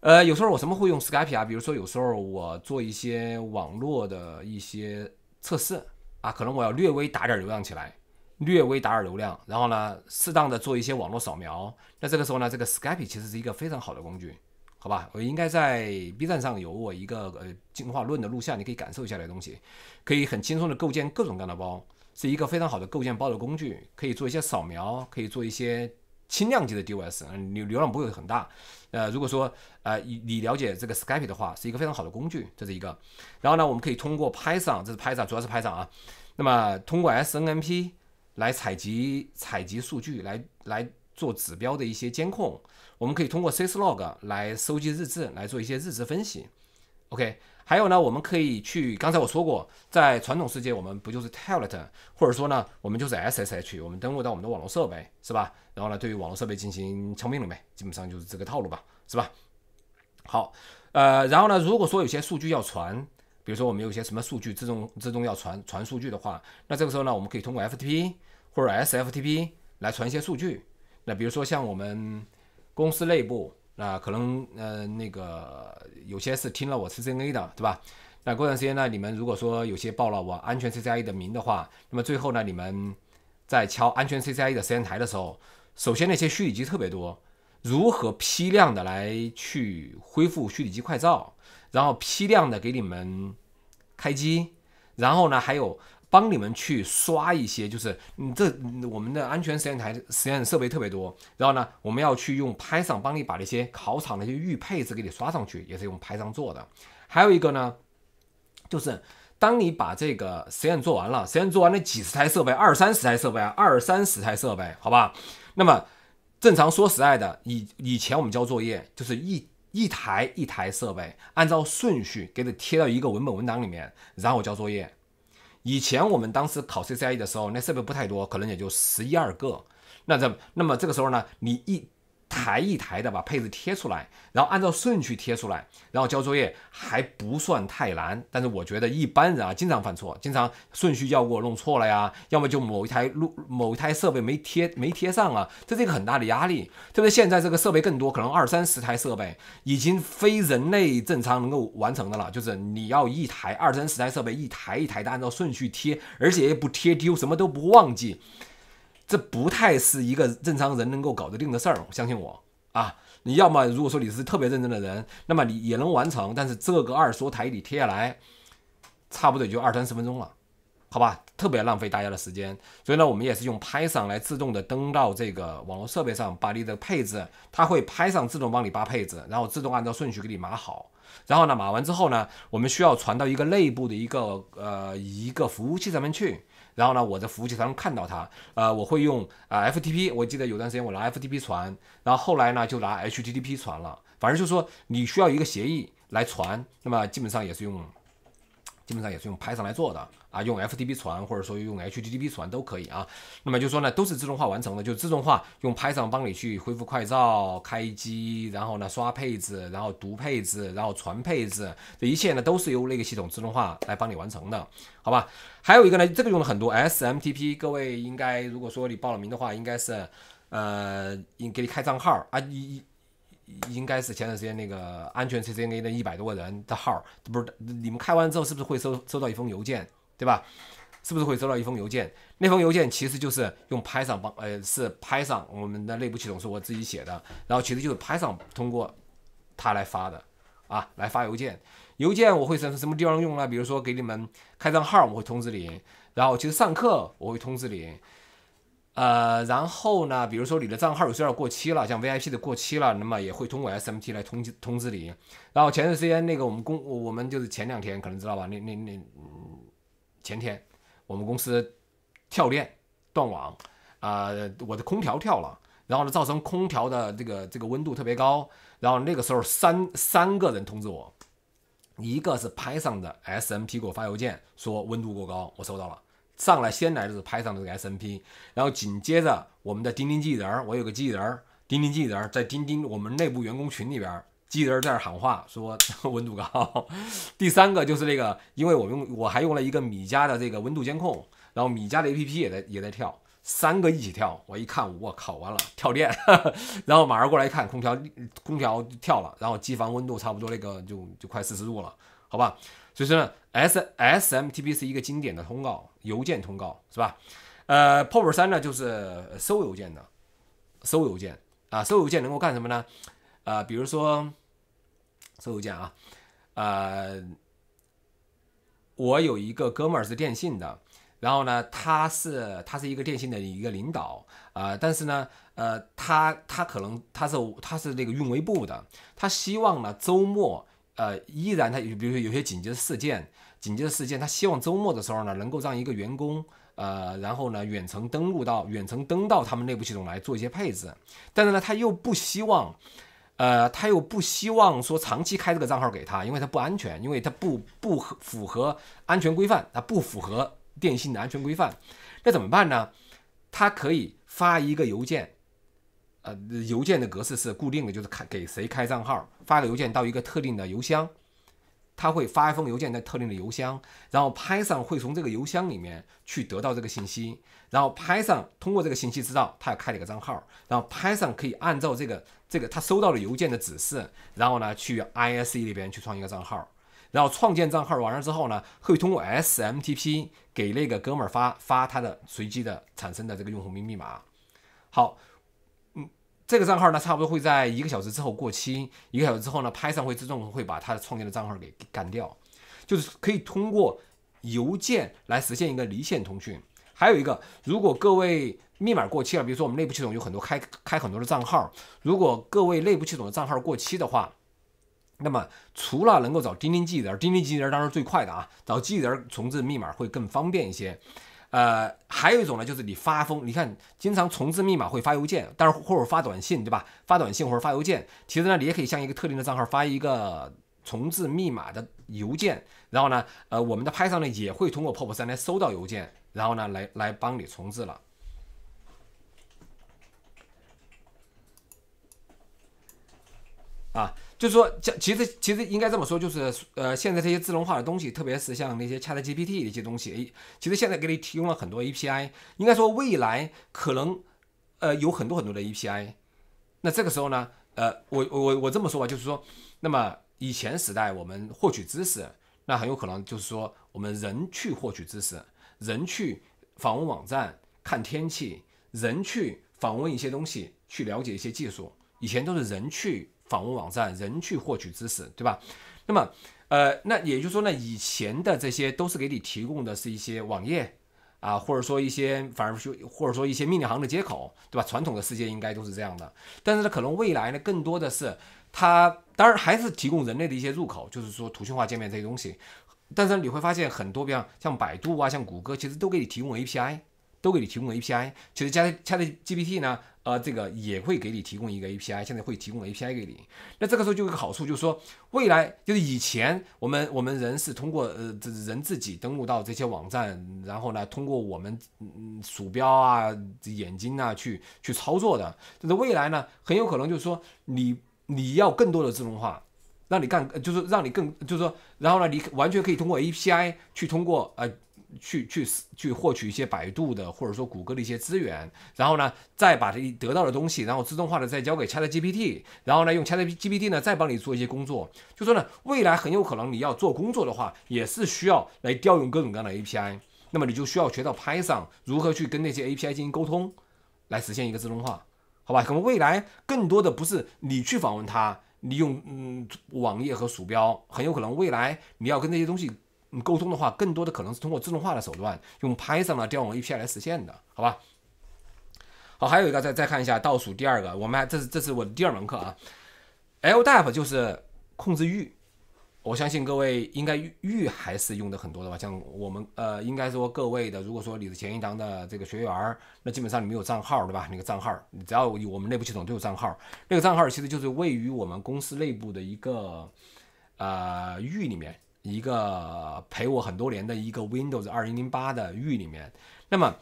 呃，有时候我什么会用 s k y p e 啊？比如说有时候我做一些网络的一些测试啊，可能我要略微打点流量起来，略微打点流量，然后呢，适当的做一些网络扫描。那这个时候呢，这个 s k y p e 其实是一个非常好的工具。好吧，我应该在 B 站上有我一个呃进化论的录像，你可以感受一下这东西，可以很轻松的构建各种各样的包，是一个非常好的构建包的工具，可以做一些扫描，可以做一些轻量级的 DOS，流流量不会很大。呃，如果说呃你了解这个 s k y p e 的话，是一个非常好的工具，这是一个。然后呢，我们可以通过 Python，这是 Python，主要是 Python 啊。那么通过 SNMP 来采集采集数据，来来做指标的一些监控。我们可以通过 syslog 来收集日志，来做一些日志分析。OK，还有呢，我们可以去，刚才我说过，在传统世界，我们不就是 telnet，或者说呢，我们就是 SSH，我们登录到我们的网络设备，是吧？然后呢，对于网络设备进行敲命令呗，基本上就是这个套路吧，是吧？好，呃，然后呢，如果说有些数据要传，比如说我们有些什么数据自动自动要传传数据的话，那这个时候呢，我们可以通过 FTP 或者 SFTP 来传一些数据。那比如说像我们。公司内部，那可能呃那个有些是听了我 c n a 的，对吧？那过段时间呢，你们如果说有些报了我安全 c c i e 的名的话，那么最后呢，你们在敲安全 c c i e 的实验台的时候，首先那些虚拟机特别多，如何批量的来去恢复虚拟机快照，然后批量的给你们开机，然后呢还有。帮你们去刷一些，就是，你这我们的安全实验台实验设备特别多，然后呢，我们要去用拍上帮你把那些考场那些预配置给你刷上去，也是用拍上做的。还有一个呢，就是当你把这个实验做完了，实验做完了几十台设备，二三十台设备啊，二三十台设备，好吧？那么正常说实在的，以以前我们交作业就是一一台一台设备，按照顺序给你贴到一个文本文档里面，然后交作业。以前我们当时考 CCIE 的时候，那设备不太多，可能也就十一二个。那这那么这个时候呢，你一。台一台的把配置贴出来，然后按照顺序贴出来，然后交作业还不算太难。但是我觉得一般人啊，经常犯错，经常顺序要给我弄错了呀，要么就某一台录某一台设备没贴没贴上啊，这是一个很大的压力。特别现在这个设备更多，可能二三十台设备已经非人类正常能够完成的了。就是你要一台二三十台设备一台一台的按照顺序贴，而且也不贴丢，什么都不忘记。这不太是一个正常人能够搞得定的事儿，相信我啊！你要么如果说你是特别认真的人，那么你也能完成，但是这个二手台你贴下来，差不多也就二三十分钟了，好吧？特别浪费大家的时间。所以呢，我们也是用拍上来自动的登到这个网络设备上，把你的配置，它会拍上自动帮你扒配置，然后自动按照顺序给你码好。然后呢，码完之后呢，我们需要传到一个内部的一个呃一个服务器上面去。然后呢，我在服务器才能看到它。呃，我会用啊 FTP，我记得有段时间我拿 FTP 传，然后后来呢就拿 HTTP 传了。反正就是说，你需要一个协议来传，那么基本上也是用。基本上也是用拍上来做的啊，用 FTP 传或者说用 HTTP 传都可以啊。那么就说呢，都是自动化完成的，就自动化用拍上帮你去恢复快照、开机，然后呢刷配置，然后读配置，然后传配置，这一切呢都是由那个系统自动化来帮你完成的，好吧？还有一个呢，这个用了很多 SMTP，各位应该如果说你报了名的话，应该是呃，应给你开账号啊，一。应该是前段时间那个安全 C C n A 那一百多个人的号，不是你们开完之后是不是会收收到一封邮件，对吧？是不是会收到一封邮件？那封邮件其实就是用 Python 帮，呃，是 Python 我们的内部系统是我自己写的，然后其实就是 Python 通过他来发的啊，来发邮件。邮件我会在什么地方用呢？比如说给你们开账号，我会通知你，然后其实上课我会通知你。呃，然后呢，比如说你的账号有些要过期了，像 VIP 的过期了，那么也会通过 s m t 来通知通知你。然后前段时间那个我们公我们就是前两天可能知道吧？那那那嗯、前天我们公司跳链断网啊，我的空调跳了，然后呢造成空调的这个这个温度特别高，然后那个时候三三个人通知我，一个是拍上的 SMTP 给我发邮件说温度过高，我收到了。上来先来的是拍上的这个 s m p 然后紧接着我们的钉钉机器人儿，我有个机器人儿，钉钉机器人儿在钉钉我们内部员工群里边儿，机器人在那喊话，说温度高。第三个就是那个，因为我用我还用了一个米家的这个温度监控，然后米家的 APP 也在也在跳，三个一起跳，我一看，我靠，完了跳电，然后马上过来一看，空调空调跳了，然后机房温度差不多那个就就快四十度了，好吧？所以说 SMTP 是一个经典的通告。邮件通告是吧？呃，e r 三呢，就是收邮件的，收邮件啊，收邮件能够干什么呢？啊，比如说收邮件啊，呃，我有一个哥们儿是电信的，然后呢，他是他是一个电信的一个领导啊，但是呢，呃，他他可能他是他是那个运维部的，他希望呢周末呃依然他比如说有些紧急的事件。紧接着事件，他希望周末的时候呢，能够让一个员工，呃，然后呢，远程登录到远程登到他们内部系统来做一些配置，但是呢，他又不希望，呃，他又不希望说长期开这个账号给他，因为他不安全，因为他不不符合安全规范，他不符合电信的安全规范，那怎么办呢？他可以发一个邮件，呃，邮件的格式是固定的，就是开给谁开账号，发个邮件到一个特定的邮箱。他会发一封邮件在特定的邮箱，然后 p y t h o n 会从这个邮箱里面去得到这个信息，然后 p y t h o n 通过这个信息知道他要开哪个账号，然后 p y t h o n 可以按照这个这个他收到了邮件的指示，然后呢去 I S E 里边去创一个账号，然后创建账号完了之后呢，会通过 S M T P 给那个哥们儿发发他的随机的产生的这个用户名密码，好。这个账号呢，差不多会在一个小时之后过期。一个小时之后呢，拍上会自动会把他的创建的账号给干掉。就是可以通过邮件来实现一个离线通讯。还有一个，如果各位密码过期了，比如说我们内部系统有很多开开很多的账号，如果各位内部系统的账号过期的话，那么除了能够找钉钉机器人、钉钉机器人当然最快的啊，找机器人重置密码会更方便一些。呃，还有一种呢，就是你发疯，你看经常重置密码会发邮件，但是或者发短信，对吧？发短信或者发邮件，其实呢，你也可以向一个特定的账号发一个重置密码的邮件，然后呢，呃，我们的拍上呢也会通过 POP3 来收到邮件，然后呢，来来帮你重置了，啊。就是说，其实其实应该这么说，就是呃，现在这些智能化的东西，特别是像那些 ChatGPT 一些东西，诶，其实现在给你提供了很多 API。应该说，未来可能，呃，有很多很多的 API。那这个时候呢，呃，我我我这么说吧，就是说，那么以前时代我们获取知识，那很有可能就是说，我们人去获取知识，人去访问网站看天气，人去访问一些东西去了解一些技术，以前都是人去。访问网站，人去获取知识，对吧？那么，呃，那也就是说呢，以前的这些都是给你提供的是一些网页啊，或者说一些反而说或者说一些命令行的接口，对吧？传统的世界应该都是这样的。但是呢，可能未来呢，更多的是它当然还是提供人类的一些入口，就是说图形化界面这些东西。但是你会发现很多，比方像百度啊，像谷歌，其实都给你提供 API。都给你提供 API，其实 Chat GPT 呢，呃，这个也会给你提供一个 API，现在会提供 API 给你。那这个时候就有一个好处，就是说未来就是以前我们我们人是通过呃人自己登录到这些网站，然后呢通过我们鼠标啊、眼睛啊去去操作的。就是未来呢很有可能就是说你你要更多的自动化，让你干就是让你更就是说，然后呢你完全可以通过 API 去通过呃。去去去获取一些百度的或者说谷歌的一些资源，然后呢，再把一得到的东西，然后自动化的再交给 ChatGPT，然后呢，用 ChatGPT 呢再帮你做一些工作。就说呢，未来很有可能你要做工作的话，也是需要来调用各种各样的 API，那么你就需要学到 Python 如何去跟那些 API 进行沟通，来实现一个自动化，好吧？可能未来更多的不是你去访问它，你用嗯网页和鼠标，很有可能未来你要跟那些东西。沟通的话，更多的可能是通过自动化的手段，用 Python 啊、调用 API 来实现的，好吧？好，还有一个，再再看一下倒数第二个，我们这是这是我的第二门课啊，LDAP 就是控制域，我相信各位应该域还是用的很多的吧？像我们呃，应该说各位的，如果说你是前一章的这个学员，那基本上你没有账号对吧？那个账号，只要有我们内部系统都有账号，那个账号其实就是位于我们公司内部的一个呃域里面。一个陪我很多年的一个 Windows 二零零八的域里面，那么，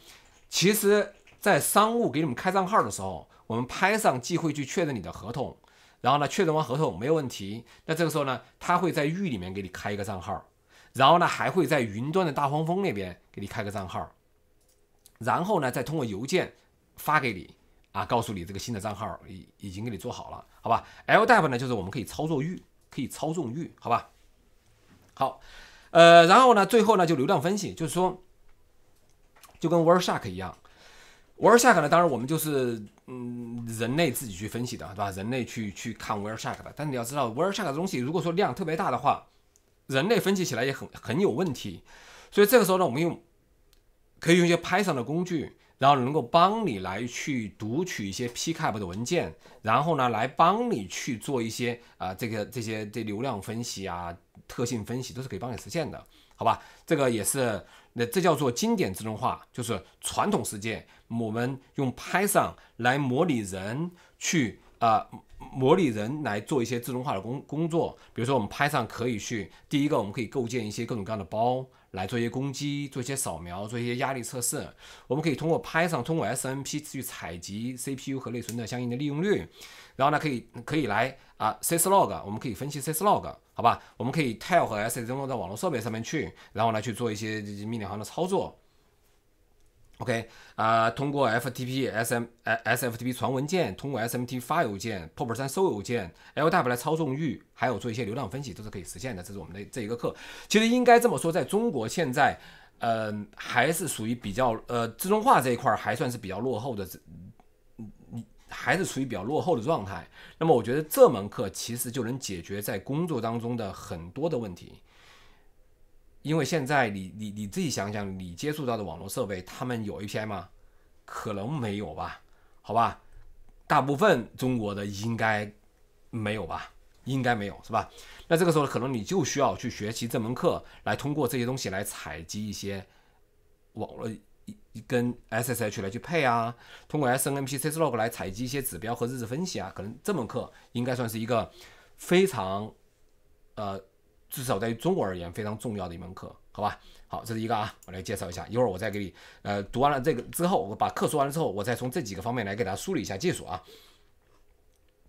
其实，在商务给你们开账号的时候，我们拍上寄会去确认你的合同，然后呢，确认完合同没有问题，那这个时候呢，他会在域里面给你开一个账号，然后呢，还会在云端的大黄蜂那边给你开个账号，然后呢，再通过邮件发给你啊，告诉你这个新的账号已已经给你做好了，好吧？LDAP 呢，就是我们可以操作域，可以操纵域，好吧？好，呃，然后呢，最后呢，就流量分析，就是说，就跟 Wer Shark 一样，Wer Shark 呢，当然我们就是，嗯，人类自己去分析的，对吧？人类去去看 Wer Shark 的，但你要知道，Wer Shark 的东西，如果说量特别大的话，人类分析起来也很很有问题，所以这个时候呢，我们用，可以用一些 Python 的工具。然后能够帮你来去读取一些 pcap 的文件，然后呢来帮你去做一些啊这个这些这流量分析啊特性分析都是可以帮你实现的，好吧？这个也是那这叫做经典自动化，就是传统世界我们用 Python 来模拟人去啊模拟人来做一些自动化的工作，比如说我们 Python 可以去第一个我们可以构建一些各种各样的包。来做一些攻击，做一些扫描，做一些压力测试。我们可以通过 p o 上，通过 SNMP 去采集 CPU 和内存的相应的利用率。然后呢，可以可以来啊，syslog，我们可以分析 syslog，好吧？我们可以 t e i l 和 s s 登录到网络设备上面去，然后来去做一些命令行的操作。OK 啊，通过 FTP、SM、SFTP 传文件，通过 s m t 发邮件，Pop3 收邮件，LDAP 来操纵域，还有做一些流量分析，都是可以实现的。这是我们的这一个课。其实应该这么说，在中国现在，呃，还是属于比较呃自动化这一块儿，还算是比较落后的，你还是处于比较落后的状态。那么我觉得这门课其实就能解决在工作当中的很多的问题。因为现在你你你自己想想，你接触到的网络设备，他们有 API 吗？可能没有吧，好吧，大部分中国的应该没有吧，应该没有是吧？那这个时候可能你就需要去学习这门课，来通过这些东西来采集一些网络一跟 SSH 来去配啊，通过 SNMP、Syslog 来采集一些指标和日志分析啊，可能这门课应该算是一个非常呃。至少在于中国而言非常重要的一门课，好吧？好，这是一个啊，我来介绍一下，一会儿我再给你，呃，读完了这个之后，我把课说完了之后，我再从这几个方面来给大家梳理一下技术啊。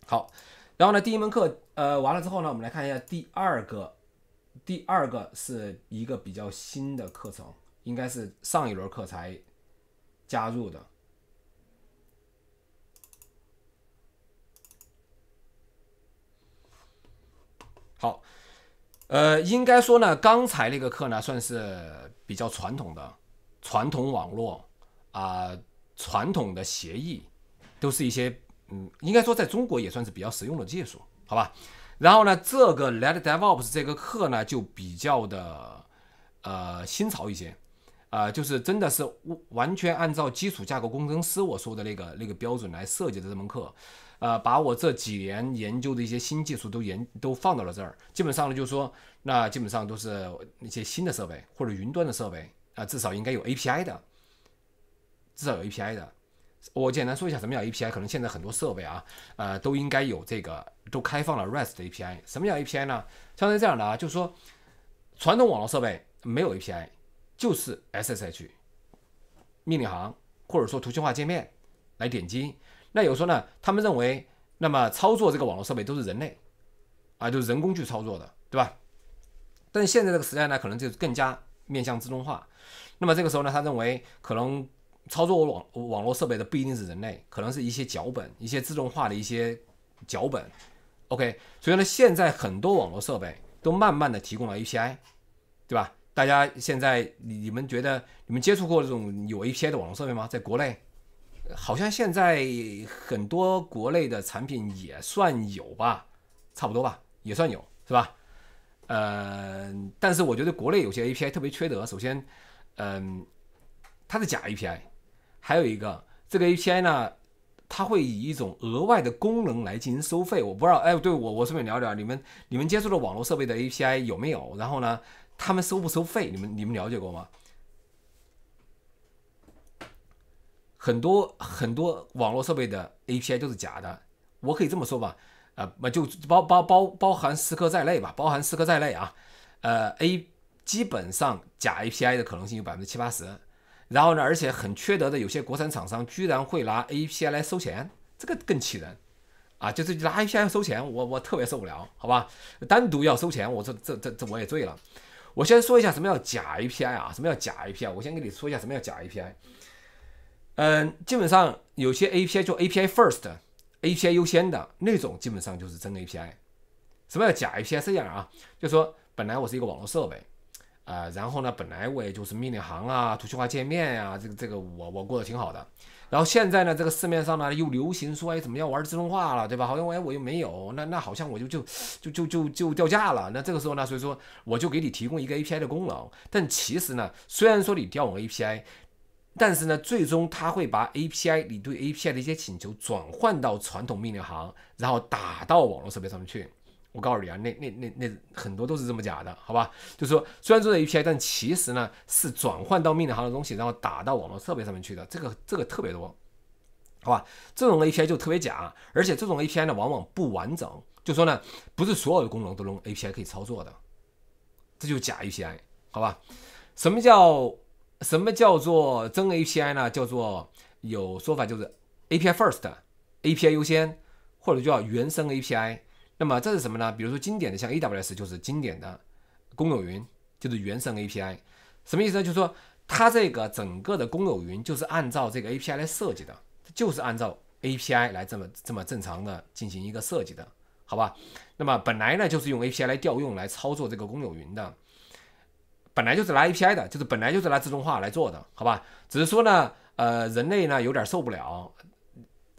好，然后呢，第一门课，呃，完了之后呢，我们来看一下第二个，第二个是一个比较新的课程，应该是上一轮课才加入的。好。呃，应该说呢，刚才那个课呢，算是比较传统的，传统网络啊，传统的协议，都是一些，嗯，应该说在中国也算是比较实用的技术，好吧？然后呢，这个 l e t devops 这个课呢，就比较的，呃，新潮一些。啊，就是真的是完全按照基础架构工程师我说的那个那个标准来设计的这门课，呃，把我这几年研究的一些新技术都研都放到了这儿。基本上呢，就是说，那基本上都是那些新的设备或者云端的设备啊，至少应该有 API 的，至少有 API 的。我简单说一下什么叫 API。可能现在很多设备啊，呃，都应该有这个，都开放了 REST 的 API。什么叫 API 呢？相当于这样的啊，就是说，传统网络设备没有 API。就是 SSH 命令行，或者说图形化界面来点击。那有时候呢，他们认为，那么操作这个网络设备都是人类，啊，就是人工去操作的，对吧？但是现在这个时代呢，可能就更加面向自动化。那么这个时候呢，他认为可能操作网网络设备的不一定是人类，可能是一些脚本，一些自动化的一些脚本。OK，所以呢，现在很多网络设备都慢慢的提供了 API，对吧？大家现在，你们觉得你们接触过这种有 API 的网络设备吗？在国内，好像现在很多国内的产品也算有吧，差不多吧，也算有，是吧？呃，但是我觉得国内有些 API 特别缺德。首先，嗯，它是假 API，还有一个这个 API 呢，它会以一种额外的功能来进行收费。我不知道，哎，对我，我顺便聊聊你们，你们接触的网络设备的 API 有没有？然后呢？他们收不收费？你们你们了解过吗？很多很多网络设备的 API 都是假的。我可以这么说吧，啊，就包包包包含思科在内吧，包含思科在内啊，呃，A 基本上假 API 的可能性有百分之七八十。然后呢，而且很缺德的，有些国产厂商居然会拿 API 来收钱，这个更气人啊！就是拿 API 要收钱，我我特别受不了，好吧？单独要收钱，我这这这这我也醉了。我先说一下什么叫假 API 啊？什么叫假 API 我先跟你说一下什么叫假 API。嗯，基本上有些 API 就 API first、API 优先的那种，基本上就是真 API。什么叫假 API 是这样啊？就说本来我是一个网络设备，啊，然后呢，本来我也就是命令行啊、图形化界面呀，这个这个我我过得挺好的。然后现在呢，这个市面上呢又流行说，哎，怎么样玩自动化了，对吧？好像哎，我又没有，那那好像我就就就就就就掉价了。那这个时候呢，所以说我就给你提供一个 API 的功能。但其实呢，虽然说你调用 API，但是呢，最终它会把 API 你对 API 的一些请求转换到传统命令行，然后打到网络设备上面去。我告诉你啊，那那那那很多都是这么假的，好吧？就是说，虽然做的 API，但其实呢是转换到命令行的东西，然后打到网络设备上面去的，这个这个特别多，好吧？这种 API 就特别假，而且这种 API 呢往往不完整，就说呢不是所有的功能都能 API 可以操作的，这就是假 API，好吧？什么叫什么叫做真 API 呢？叫做有说法就是 API First，API 优先，或者叫原生 API。那么这是什么呢？比如说经典的像 AWS 就是经典的公有云，就是原生 API，什么意思呢？就是说它这个整个的公有云就是按照这个 API 来设计的，就是按照 API 来这么这么正常的进行一个设计的，好吧？那么本来呢就是用 API 来调用来操作这个公有云的，本来就是拿 API 的，就是本来就是拿自动化来做的，好吧？只是说呢，呃，人类呢有点受不了。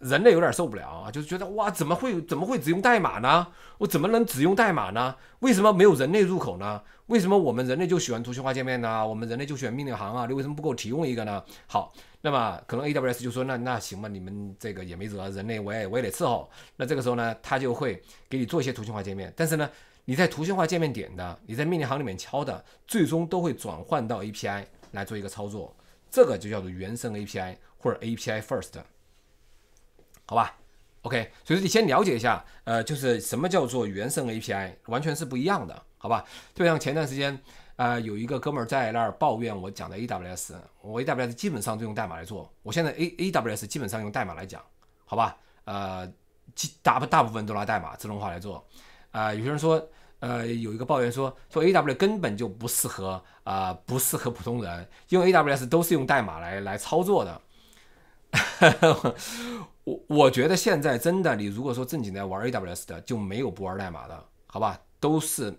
人类有点受不了啊，就是觉得哇，怎么会怎么会只用代码呢？我怎么能只用代码呢？为什么没有人类入口呢？为什么我们人类就喜欢图形化界面呢？我们人类就喜欢命令行啊？你为什么不给我提供一个呢？好，那么可能 AWS 就说那那行吧，你们这个也没辙，人类我也我也得伺候。那这个时候呢，它就会给你做一些图形化界面，但是呢，你在图形化界面点的，你在命令行里面敲的，最终都会转换到 API 来做一个操作，这个就叫做原生 API 或者 API first。好吧，OK，所以说你先了解一下，呃，就是什么叫做原生 API，完全是不一样的，好吧？就像前段时间啊，有一个哥们儿在那儿抱怨我讲的 AWS，我 AWS 基本上都用代码来做，我现在 A A W S 基本上用代码来讲，好吧？呃，大大部分都拿代码自动化来做，啊，有些人说，呃，有一个抱怨说，说 a w 根本就不适合啊，不适合普通人，因为 AWS 都是用代码来来操作的。我我觉得现在真的，你如果说正经在玩 AWS 的，就没有不玩代码的，好吧？都是，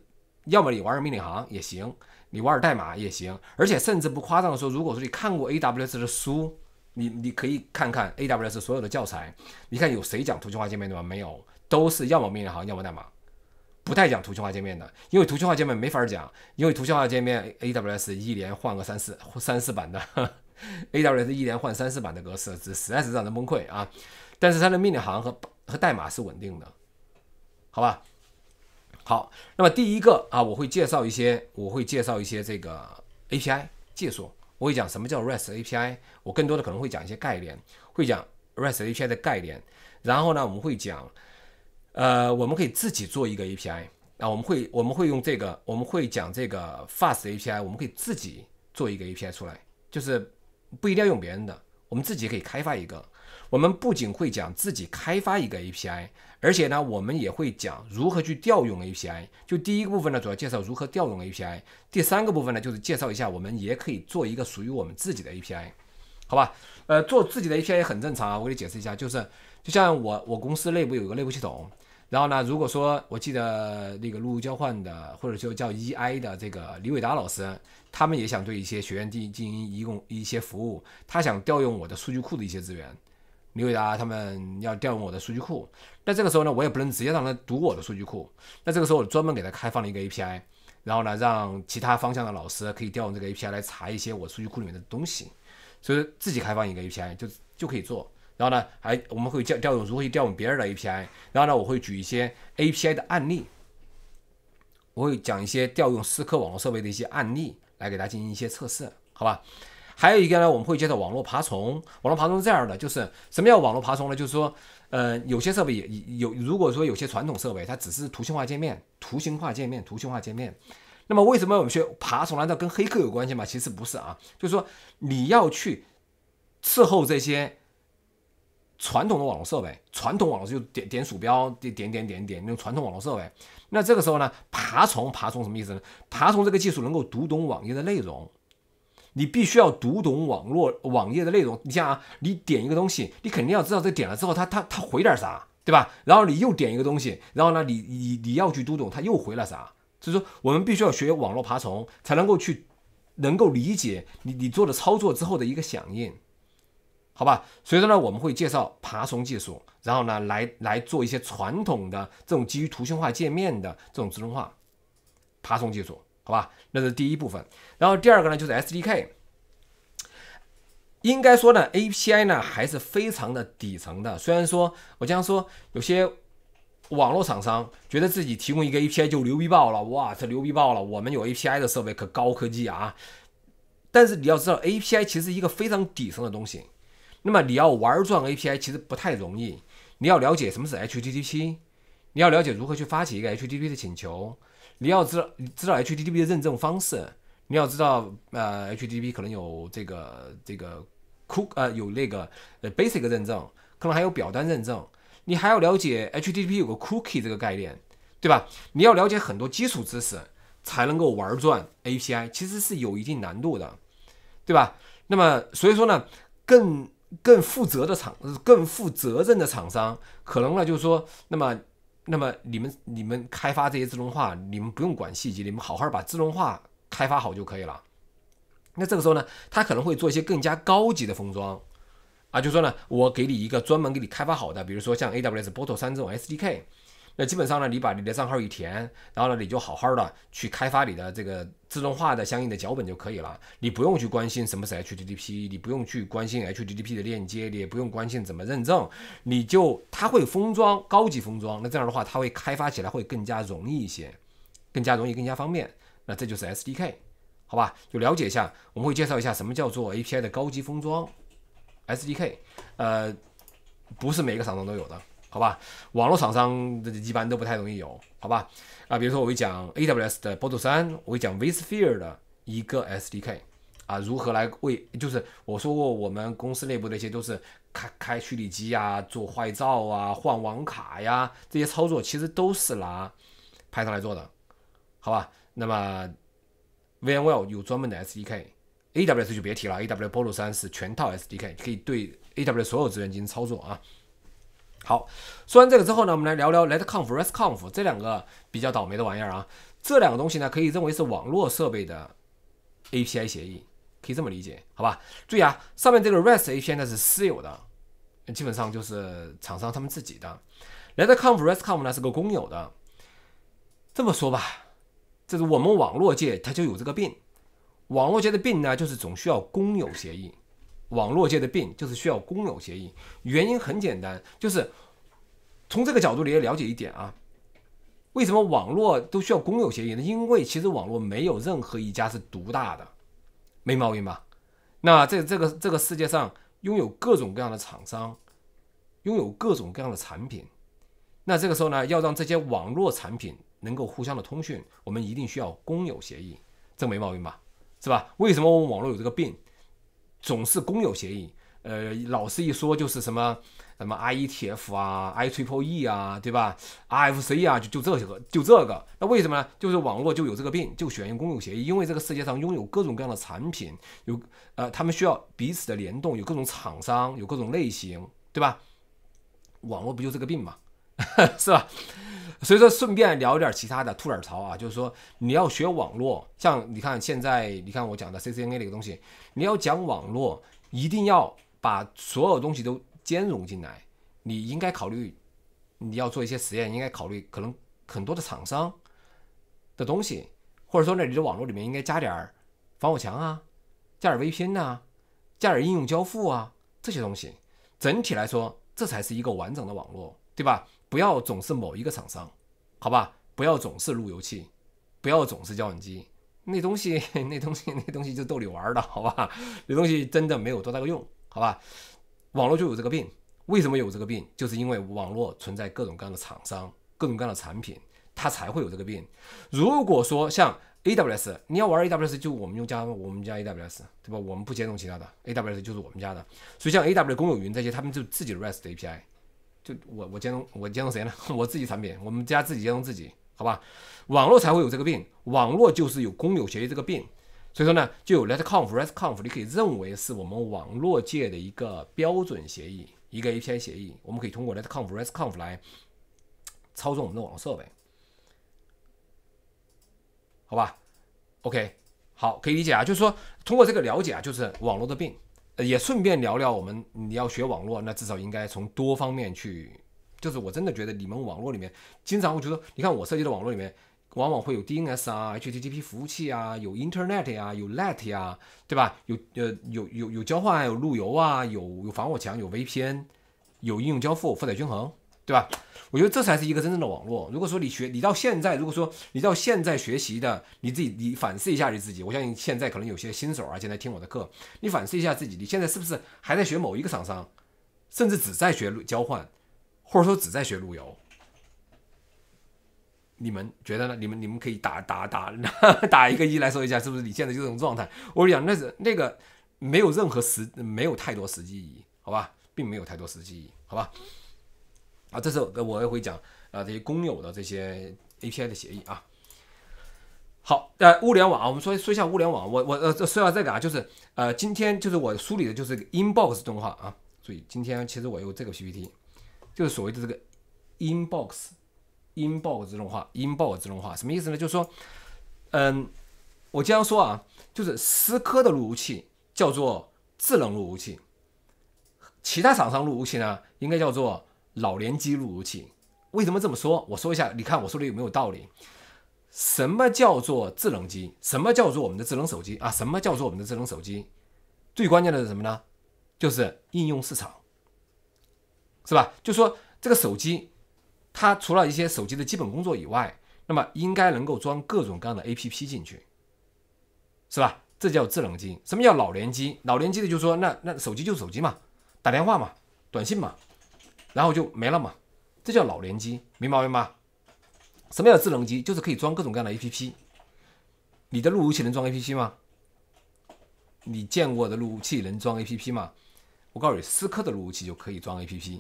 要么你玩命令行也行，你玩代码也行。而且甚至不夸张的说，如果说你看过 AWS 的书，你你可以看看 AWS 所有的教材，你看有谁讲图形化界面的吗？没有，都是要么命令行，要么代码，不太讲图形化界面的，因为图形化界面没法讲，因为图形化界面 AWS 一连换个三四三四版的。A W S 一连换三四版的格式，实在是让人崩溃啊！但是它的命令行和和代码是稳定的，好吧？好，那么第一个啊，我会介绍一些，我会介绍一些这个 A P I 技术，我会讲什么叫 REST A P I，我更多的可能会讲一些概念，会讲 REST A P I 的概念。然后呢，我们会讲，呃，我们可以自己做一个 A P I 啊，我们会我们会用这个，我们会讲这个 Fast A P I，我们可以自己做一个 A P I 出来，就是。不一定要用别人的，我们自己可以开发一个。我们不仅会讲自己开发一个 API，而且呢，我们也会讲如何去调用 API。就第一个部分呢，主要介绍如何调用 API。第三个部分呢，就是介绍一下我们也可以做一个属于我们自己的 API，好吧？呃，做自己的 API 也很正常啊。我给你解释一下，就是就像我我公司内部有一个内部系统，然后呢，如果说我记得那个路由交换的，或者说叫 EI 的这个李伟达老师。他们也想对一些学员进进行一共一些服务，他想调用我的数据库的一些资源，李伟达他们要调用我的数据库，那这个时候呢，我也不能直接让他读我的数据库，那这个时候我专门给他开放了一个 API，然后呢，让其他方向的老师可以调用这个 API 来查一些我数据库里面的东西，所以自己开放一个 API 就就可以做，然后呢，还我们会调调用如何去调用别人的 API，然后呢，我会举一些 API 的案例，我会讲一些调用思科网络设备的一些案例。来给大家进行一些测试，好吧？还有一个呢，我们会介绍网络爬虫。网络爬虫是这样的，就是什么叫网络爬虫呢？就是说，呃，有些设备有，如果说有些传统设备，它只是图形化界面，图形化界面，图形化界面。那么为什么我们学爬虫难道跟黑客有关系吗？其实不是啊，就是说你要去伺候这些。传统的网络设备，传统网络就点点鼠标，点点点点那种传统网络设备。那这个时候呢，爬虫爬虫什么意思呢？爬虫这个技术能够读懂网页的内容。你必须要读懂网络网页的内容。你像啊，你点一个东西，你肯定要知道这点了之后，它它它回点啥，对吧？然后你又点一个东西，然后呢，你你你要去读懂它又回了啥。所以说，我们必须要学网络爬虫，才能够去能够理解你你做的操作之后的一个响应。好吧，所以说呢，我们会介绍爬虫技术，然后呢，来来做一些传统的这种基于图形化界面的这种自动化爬虫技术，好吧，那是第一部分。然后第二个呢，就是 SDK。应该说呢，API 呢还是非常的底层的。虽然说我经常说有些网络厂商觉得自己提供一个 API 就牛逼爆了，哇，这牛逼爆了，我们有 API 的设备可高科技啊。但是你要知道，API 其实一个非常底层的东西。那么你要玩转 API 其实不太容易，你要了解什么是 HTTP，你要了解如何去发起一个 HTTP 的请求，你要知道知道 HTTP 的认证方式，你要知道呃 HTTP 可能有这个这个 c o o k 呃有那个呃 basic 认证，可能还有表单认证，你还要了解 HTTP 有个 cookie 这个概念，对吧？你要了解很多基础知识才能够玩转 API，其实是有一定难度的，对吧？那么所以说呢，更更负责的厂，更负责任的厂商，可能呢，就是说，那么，那么你们你们开发这些自动化，你们不用管细节，你们好好把自动化开发好就可以了。那这个时候呢，他可能会做一些更加高级的封装，啊，就说呢，我给你一个专门给你开发好的，比如说像 AWS b o t o a l 这种 SDK。那基本上呢，你把你的账号一填，然后呢，你就好好的去开发你的这个自动化的相应的脚本就可以了。你不用去关心什么是 HTTP，你不用去关心 HTTP 的链接，你也不用关心怎么认证，你就它会封装高级封装。那这样的话，它会开发起来会更加容易一些，更加容易，更加方便。那这就是 SDK，好吧？就了解一下，我们会介绍一下什么叫做 API 的高级封装，SDK，呃，不是每个厂商都有的。好吧，网络厂商一般都不太容易有，好吧？啊，比如说我会讲 A W S 的 p o t o 三，我讲 V Sphere 的一个 S D K，啊，如何来为就是我说过我们公司内部那些都是开开虚拟机啊，做坏照啊，换网卡呀，这些操作其实都是拿拍上来做的，好吧？那么 V M W 有专门的 S D K，A W S 就别提了，A W p o t o 三是全套 S D K，可以对 A W 所有资源进行操作啊。好，说完这个之后呢，我们来聊聊 Let's c o m o REST Comp 这两个比较倒霉的玩意儿啊。这两个东西呢，可以认为是网络设备的 API 协议，可以这么理解，好吧？注意啊，上面这个 REST API 呢是私有的，基本上就是厂商他们自己的。Let's c o m o REST Comp 呢是个公有的，这么说吧，这是我们网络界它就有这个病。网络界的病呢，就是总需要公有协议。网络界的病就是需要公有协议，原因很简单，就是从这个角度你要了解一点啊，为什么网络都需要公有协议呢？因为其实网络没有任何一家是独大的，没毛病吧？那这这个这个世界上拥有各种各样的厂商，拥有各种各样的产品，那这个时候呢，要让这些网络产品能够互相的通讯，我们一定需要公有协议，这没毛病吧？是吧？为什么我们网络有这个病？总是公有协议，呃，老是一说就是什么什么 i e t f 啊，i triple e 啊，对吧？i f c 啊，就就这个就这个，那为什么呢？就是网络就有这个病，就选用公有协议，因为这个世界上拥有各种各样的产品，有呃，他们需要彼此的联动，有各种厂商，有各种类型，对吧？网络不就这个病嘛。是吧？所以说，顺便聊点其他的，吐点槽啊。就是说，你要学网络，像你看现在，你看我讲的 CCNA 那个东西，你要讲网络，一定要把所有东西都兼容进来。你应该考虑，你要做一些实验，应该考虑可能很多的厂商的东西，或者说那你的网络里面应该加点防火墙啊，加点 VPN 呐，加点应用交付啊这些东西。整体来说，这才是一个完整的网络，对吧？不要总是某一个厂商，好吧？不要总是路由器，不要总是交换机，那东西 那东西那东西就逗你玩的，好吧？那东西真的没有多大个用，好吧？网络就有这个病，为什么有这个病？就是因为网络存在各种各样的厂商，各种各样的产品，它才会有这个病。如果说像 AWS，你要玩 AWS，就我们用家我们家 AWS，对吧？我们不兼容其他的 AWS，就是我们家的。所以像 AWS 公有云这些，他们就自己的 REST API。就我我兼容我兼容谁呢？我自己产品，我们家自己兼容自己，好吧？网络才会有这个病，网络就是有公有协议这个病，所以说呢，就有 Let's c o m f l e t c o m f 你可以认为是我们网络界的一个标准协议，一个 API 协议，我们可以通过 Let's c o m f l e t c o m f 来操纵我们的网络设备，好吧？OK，好，可以理解啊，就是说通过这个了解啊，就是网络的病。也顺便聊聊我们，你要学网络，那至少应该从多方面去。就是我真的觉得你们网络里面，经常会觉得，你看我设计的网络里面，往往会有 DNS 啊、HTTP 服务器啊，有 Internet 呀，有 Net 呀，对吧？有呃，有有有交换，有路由啊，有有防火墙，有 VPN，有应用交付，负载均衡。对吧？我觉得这才是一个真正的网络。如果说你学，你到现在，如果说你到现在学习的，你自己，你反思一下你自己。我相信现在可能有些新手啊，现在听我的课，你反思一下自己，你现在是不是还在学某一个厂商，甚至只在学交换，或者说只在学路由？你们觉得呢？你们你们可以打打打打一个一来说一下，是不是你现在就这种状态？我讲那是那个没有任何实，没有太多实际意义，好吧，并没有太多实际意义，好吧。啊，这是我也会讲啊，这些公有的这些 API 的协议啊。好，呃，物联网啊，我们说说一下物联网。我我呃说到下这个啊，就是呃，今天就是我梳理的，就是 Inbox 动画啊。注意，今天其实我有这个 PPT，就是所谓的这个 Inbox Inbox 自动化，Inbox 自动化什么意思呢？就是说，嗯，我经常说啊，就是思科的路由器叫做智能路由器，其他厂商路由器呢，应该叫做。老年机、路由器，为什么这么说？我说一下，你看我说的有没有道理？什么叫做智能机？什么叫做我们的智能手机啊？什么叫做我们的智能手机？最关键的是什么呢？就是应用市场，是吧？就说这个手机，它除了一些手机的基本工作以外，那么应该能够装各种各样的 APP 进去，是吧？这叫智能机。什么叫老年机？老年机的就是说，那那手机就手机嘛，打电话嘛，短信嘛。然后就没了嘛，这叫老年机，明白没吗？什么叫智能机？就是可以装各种各样的 APP。你的路由器能装 APP 吗？你见过的路由器能装 APP 吗？我告诉你，思科的路由器就可以装 APP，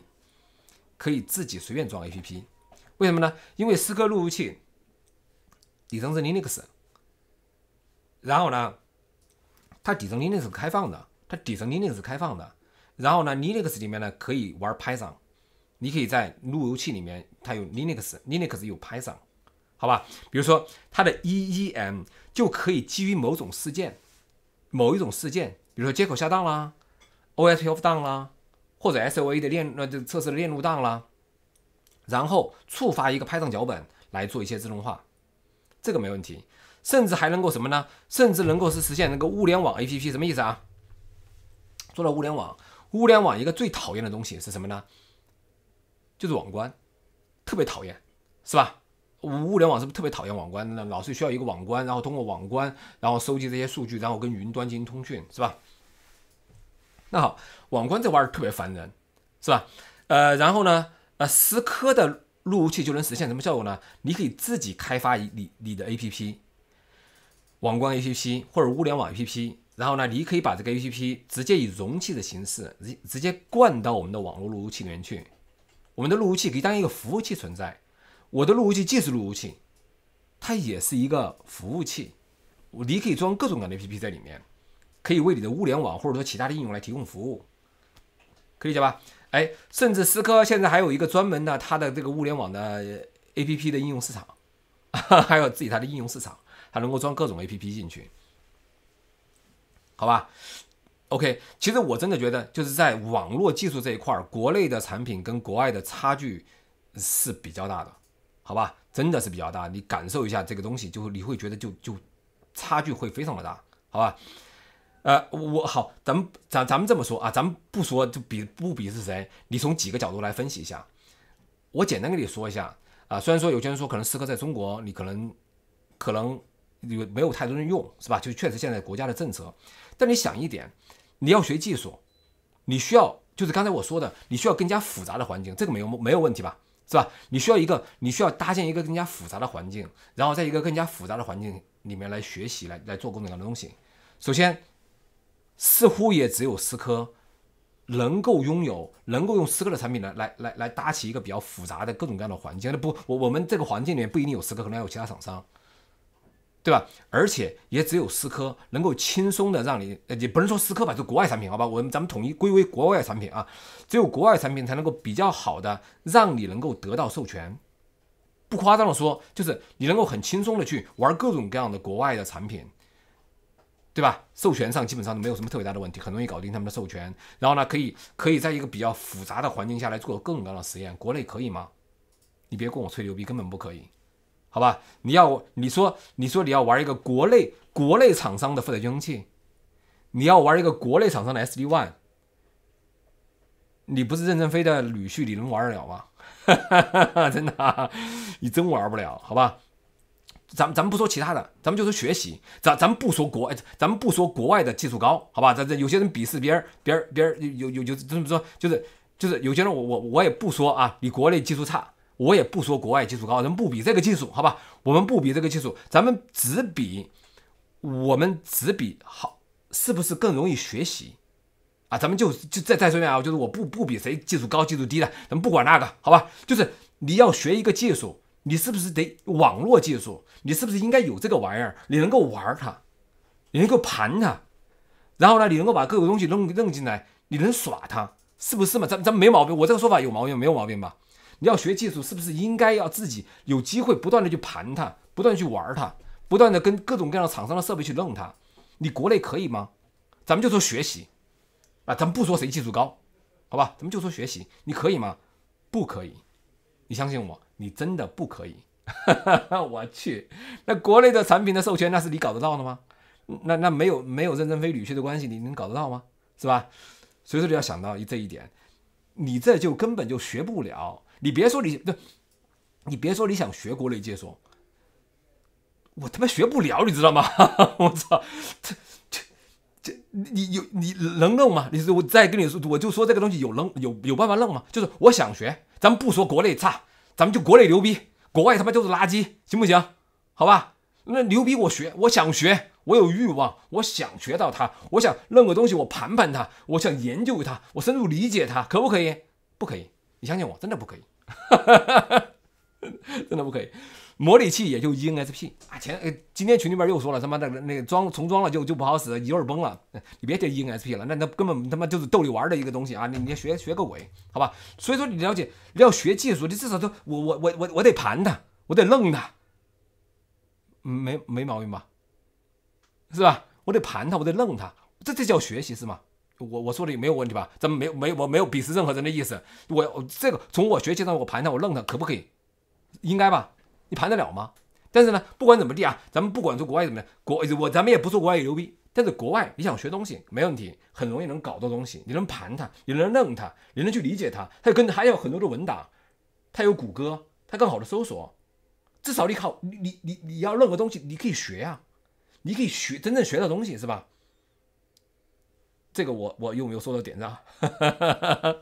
可以自己随便装 APP。为什么呢？因为思科路由器底层是 Linux，然后呢，它底层 Linux 是开放的，它底层 Linux 是开放的，然后呢，Linux 里面呢可以玩 Python。你可以在路由器里面，它有 Linux，Linux 有 Python，好吧？比如说它的 EEM 就可以基于某种事件，某一种事件，比如说接口下当啦，OS 掉当啦，或者 s o a 的链就测试的链路当啦，然后触发一个 Python 脚本来做一些自动化，这个没问题。甚至还能够什么呢？甚至能够是实现那个物联网 APP，什么意思啊？做了物联网，物联网一个最讨厌的东西是什么呢？就是网关，特别讨厌，是吧？物联网是不是特别讨厌网关呢？老是需要一个网关，然后通过网关，然后收集这些数据，然后跟云端进行通讯，是吧？那好，网关这玩意儿特别烦人，是吧？呃，然后呢，呃，思科的路由器就能实现什么效果呢？你可以自己开发你你的 APP，网关 APP 或者物联网 APP，然后呢，你可以把这个 APP 直接以容器的形式直直接灌到我们的网络路由器里面去。我们的路由器可以当一个服务器存在，我的路由器既是路由器，它也是一个服务器，你可以装各种各样的 APP 在里面，可以为你的物联网或者说其他的应用来提供服务，可以理解吧？哎，甚至思科现在还有一个专门的它的这个物联网的 APP 的应用市场，还有自己它的应用市场，它能够装各种 APP 进去，好吧？OK，其实我真的觉得就是在网络技术这一块儿，国内的产品跟国外的差距是比较大的，好吧？真的是比较大，你感受一下这个东西，就你会觉得就就差距会非常的大，好吧？呃，我好，咱们咱咱们这么说啊，咱们不说就比不比是谁，你从几个角度来分析一下。我简单跟你说一下啊，虽然说有些人说可能适合在中国，你可能可能有没有太多人用，是吧？就确实现在国家的政策，但你想一点。你要学技术，你需要就是刚才我说的，你需要更加复杂的环境，这个没有没有问题吧，是吧？你需要一个，你需要搭建一个更加复杂的环境，然后在一个更加复杂的环境里面来学习，来来做各种各样的东西。首先，似乎也只有思科能够拥有，能够用思科的产品来来来来搭起一个比较复杂的各种各样的环境。那不，我我们这个环境里面不一定有思科，可能还有其他厂商。对吧？而且也只有思科能够轻松的让你，呃，也不能说思科吧，就国外产品，好吧，我们咱们统一归为国外产品啊，只有国外产品才能够比较好的让你能够得到授权，不夸张的说，就是你能够很轻松的去玩各种各样的国外的产品，对吧？授权上基本上都没有什么特别大的问题，很容易搞定他们的授权，然后呢，可以可以在一个比较复杂的环境下来做各种各样的实验，国内可以吗？你别跟我吹牛逼，根本不可以。好吧，你要你说你说你要玩一个国内国内厂商的负载均衡器，你要玩一个国内厂商的 SD One，你不是任正非的女婿，你能玩得了吗？真的，你真玩不了。好吧，咱们咱们不说其他的，咱们就说学习。咱咱们不说国，咱们不说国外的技术高，好吧？咱这有些人鄙视别人别人别人有有有怎么说？就是就是有些人我我我也不说啊，比国内技术差。我也不说国外技术高，咱不比这个技术，好吧？我们不比这个技术，咱们只比，我们只比好，是不是更容易学习啊？咱们就就再再说一遍啊，就是我不不比谁技术高，技术低的，咱们不管那个，好吧？就是你要学一个技术，你是不是得网络技术？你是不是应该有这个玩意儿？你能够玩它，你能够盘它，然后呢，你能够把各个东西弄弄进来，你能耍它，是不是嘛？咱咱没毛病，我这个说法有毛病没有毛病吧？你要学技术，是不是应该要自己有机会不断的去盘它，不断去玩它，不断的跟各种各样的厂商的设备去弄它？你国内可以吗？咱们就说学习啊，咱们不说谁技术高，好吧？咱们就说学习，你可以吗？不可以，你相信我，你真的不可以。我去，那国内的产品的授权，那是你搞得到的吗？那那没有没有任正非女婿的关系，你能搞得到吗？是吧？所以说，你要想到这一点，你这就根本就学不了。你别说你那，你别说你想学国内解说，我他妈学不了，你知道吗？我操，这这你有你能弄吗？你是我再跟你说，我就说这个东西有能有有办法弄吗？就是我想学，咱们不说国内差，咱们就国内牛逼，国外他妈就是垃圾，行不行？好吧，那牛逼我学，我想学，我有欲望，我想学到它，我想弄个东西，我盘盘它，我想研究它，我深入理解它，可不可以？不可以，你相信我，真的不可以。哈哈哈哈真的不可以，模拟器也就 ESP 啊。前今天群里边又说了他妈那那个装重装了就就不好使，一会儿崩了。你别提 ESP 了，那那根本他妈就是逗你玩的一个东西啊！你你学学个鬼？好吧，所以说你了解，你要学技术，你至少都我我我我我得盘它，我得愣它，没没毛病吧？是吧？我得盘它，我得愣它，这这叫学习是吗？我我说的也没有问题吧？咱们没没，我没有鄙视任何人的意思。我这个从我学习上，我盘他我弄他可不可以？应该吧？你盘得了吗？但是呢，不管怎么地啊，咱们不管说国外怎么样，国我咱们也不说国外牛逼。但是国外你想学东西没问题，很容易能搞到东西，你能盘它，你能弄它，你能去理解它。它跟还有很多的文档，它有谷歌，它更好的搜索。至少你靠你你你你要弄个东西，你可以学啊，你可以学真正学到东西，是吧？这个我我用没有说到点上？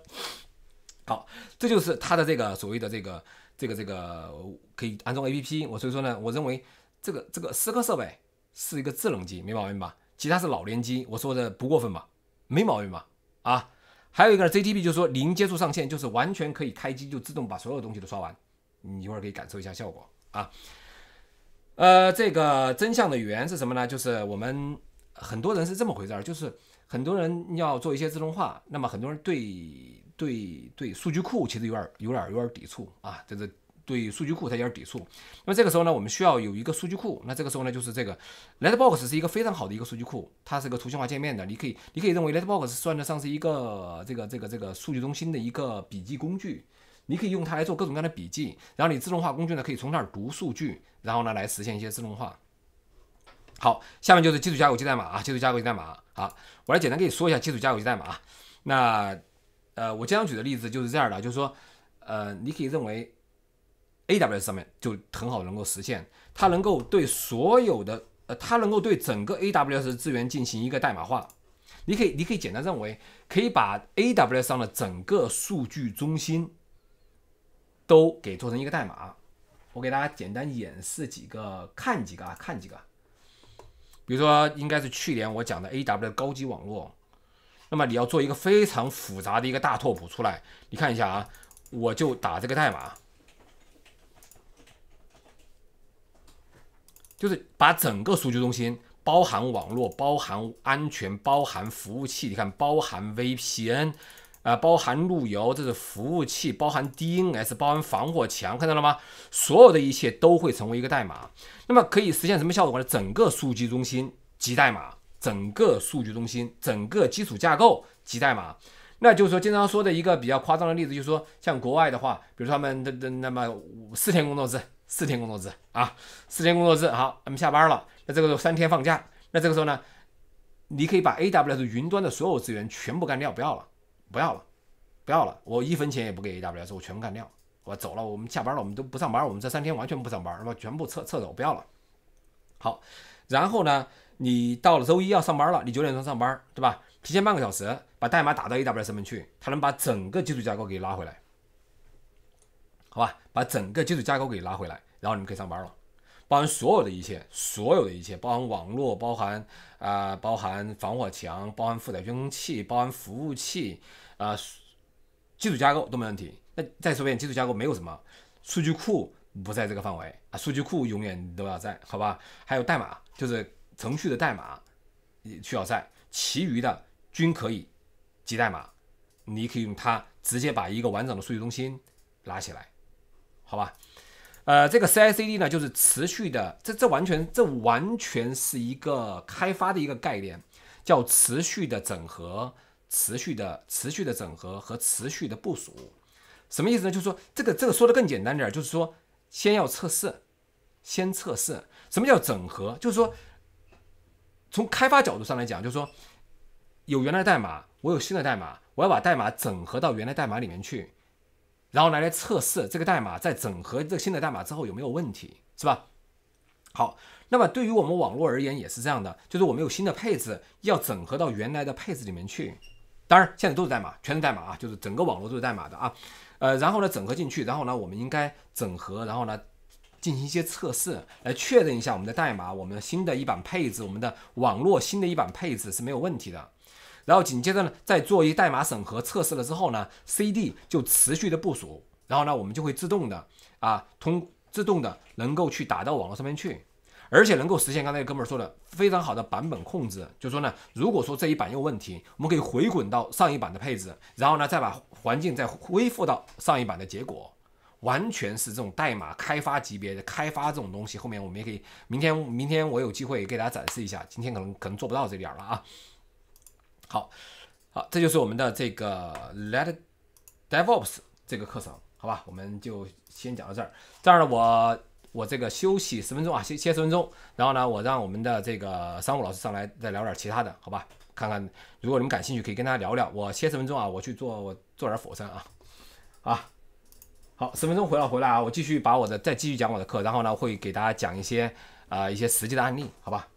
好，这就是它的这个所谓的这个这个这个可以安装 A P P。我所以说呢，我认为这个这个思科设备是一个智能机，没毛病吧？其他是老年机，我说的不过分吧？没毛病吧？啊，还有一个 Z T B，就是说零接触上线，就是完全可以开机就自动把所有东西都刷完。你一会儿可以感受一下效果啊。呃，这个真相的源是什么呢？就是我们很多人是这么回事儿，就是。很多人要做一些自动化，那么很多人对对对数据库其实有点有点有点抵触啊，就是对数据库他有点抵触。那么这个时候呢，我们需要有一个数据库，那这个时候呢就是这个 l e t b o x 是一个非常好的一个数据库，它是个图形化界面的，你可以你可以认为 l e t b o x 算得上是一个这个这个这个数据中心的一个笔记工具，你可以用它来做各种各样的笔记，然后你自动化工具呢可以从那儿读数据，然后呢来实现一些自动化。好，下面就是基础架构及代码啊，基础架构及代码啊，我来简单跟你说一下基础架构及代码。那呃，我经常举的例子就是这样的，就是说，呃，你可以认为 A W S 上面就很好能够实现，它能够对所有的呃，它能够对整个 A W S 资源进行一个代码化。你可以，你可以简单认为，可以把 A W S 上的整个数据中心都给做成一个代码。我给大家简单演示几个，看几个啊，看几个。比如说，应该是去年我讲的 A W 高级网络，那么你要做一个非常复杂的一个大拓扑出来，你看一下啊，我就打这个代码，就是把整个数据中心包含网络、包含安全、包含服务器，你看包含 V P N。啊，包含路由，这是服务器，包含 DNS，包含防火墙，看到了吗？所有的一切都会成为一个代码。那么可以实现什么效果呢？整个数据中心及代码，整个数据中心，整个基础架构及代码。那就是说，经常说的一个比较夸张的例子，就是说像国外的话，比如说他们的的那么四天工作制，四天工作制啊，四天工作制，好，他们下班了，那这个时候三天放假，那这个时候呢，你可以把 AWS 云端的所有资源全部干掉，不要了。不要了，不要了，我一分钱也不给 AWS，我全部干掉，我走了，我们下班了，我们都不上班，我们这三天完全不上班，是吧？全部撤撤走，不要了。好，然后呢，你到了周一要上班了，你九点钟上班，对吧？提前半个小时把代码打到 AWS 那去，它能把整个基础架构给拉回来，好吧？把整个基础架构给拉回来，然后你们可以上班了。包含所有的一切，所有的一切，包含网络，包含啊，包含防火墙，包含负载均衡器，包含服务器。啊，基础架构都没问题。那再说一遍，基础架构没有什么，数据库不在这个范围啊，数据库永远都要在，好吧？还有代码，就是程序的代码需要在，其余的均可以几代码，你可以用它直接把一个完整的数据中心拉起来，好吧？呃，这个 CI/CD 呢，就是持续的，这这完全这完全是一个开发的一个概念，叫持续的整合。持续的、持续的整合和持续的部署，什么意思呢？就是说，这个、这个说的更简单点儿，就是说，先要测试，先测试。什么叫整合？就是说，从开发角度上来讲，就是说，有原来的代码，我有新的代码，我要把代码整合到原来代码里面去，然后来来测试这个代码，在整合这个新的代码之后有没有问题，是吧？好，那么对于我们网络而言也是这样的，就是我们有新的配置要整合到原来的配置里面去。当然，现在都是代码，全是代码啊，就是整个网络都是代码的啊，呃，然后呢，整合进去，然后呢，我们应该整合，然后呢，进行一些测试，来确认一下我们的代码，我们的新的一版配置，我们的网络新的一版配置是没有问题的，然后紧接着呢，再做一代码审核测试了之后呢，CD 就持续的部署，然后呢，我们就会自动的啊，通自动的能够去打到网络上面去。而且能够实现刚才哥们儿说的非常好的版本控制，就是说呢，如果说这一版有问题，我们可以回滚到上一版的配置，然后呢，再把环境再恢复到上一版的结果，完全是这种代码开发级别的开发这种东西。后面我们也可以，明天明天我有机会给大家展示一下，今天可能可能做不到这点了啊。好，好，这就是我们的这个 l e t d DevOps 这个课程，好吧，我们就先讲到这儿。这儿呢，我。我这个休息十分钟啊，歇歇十分钟，然后呢，我让我们的这个商务老师上来再聊点其他的，好吧？看看如果你们感兴趣，可以跟他聊聊。我歇十分钟啊，我去做我做点俯撑啊，啊，好，十分钟回来回来啊，我继续把我的再继续讲我的课，然后呢会给大家讲一些啊一些实际的案例，好吧？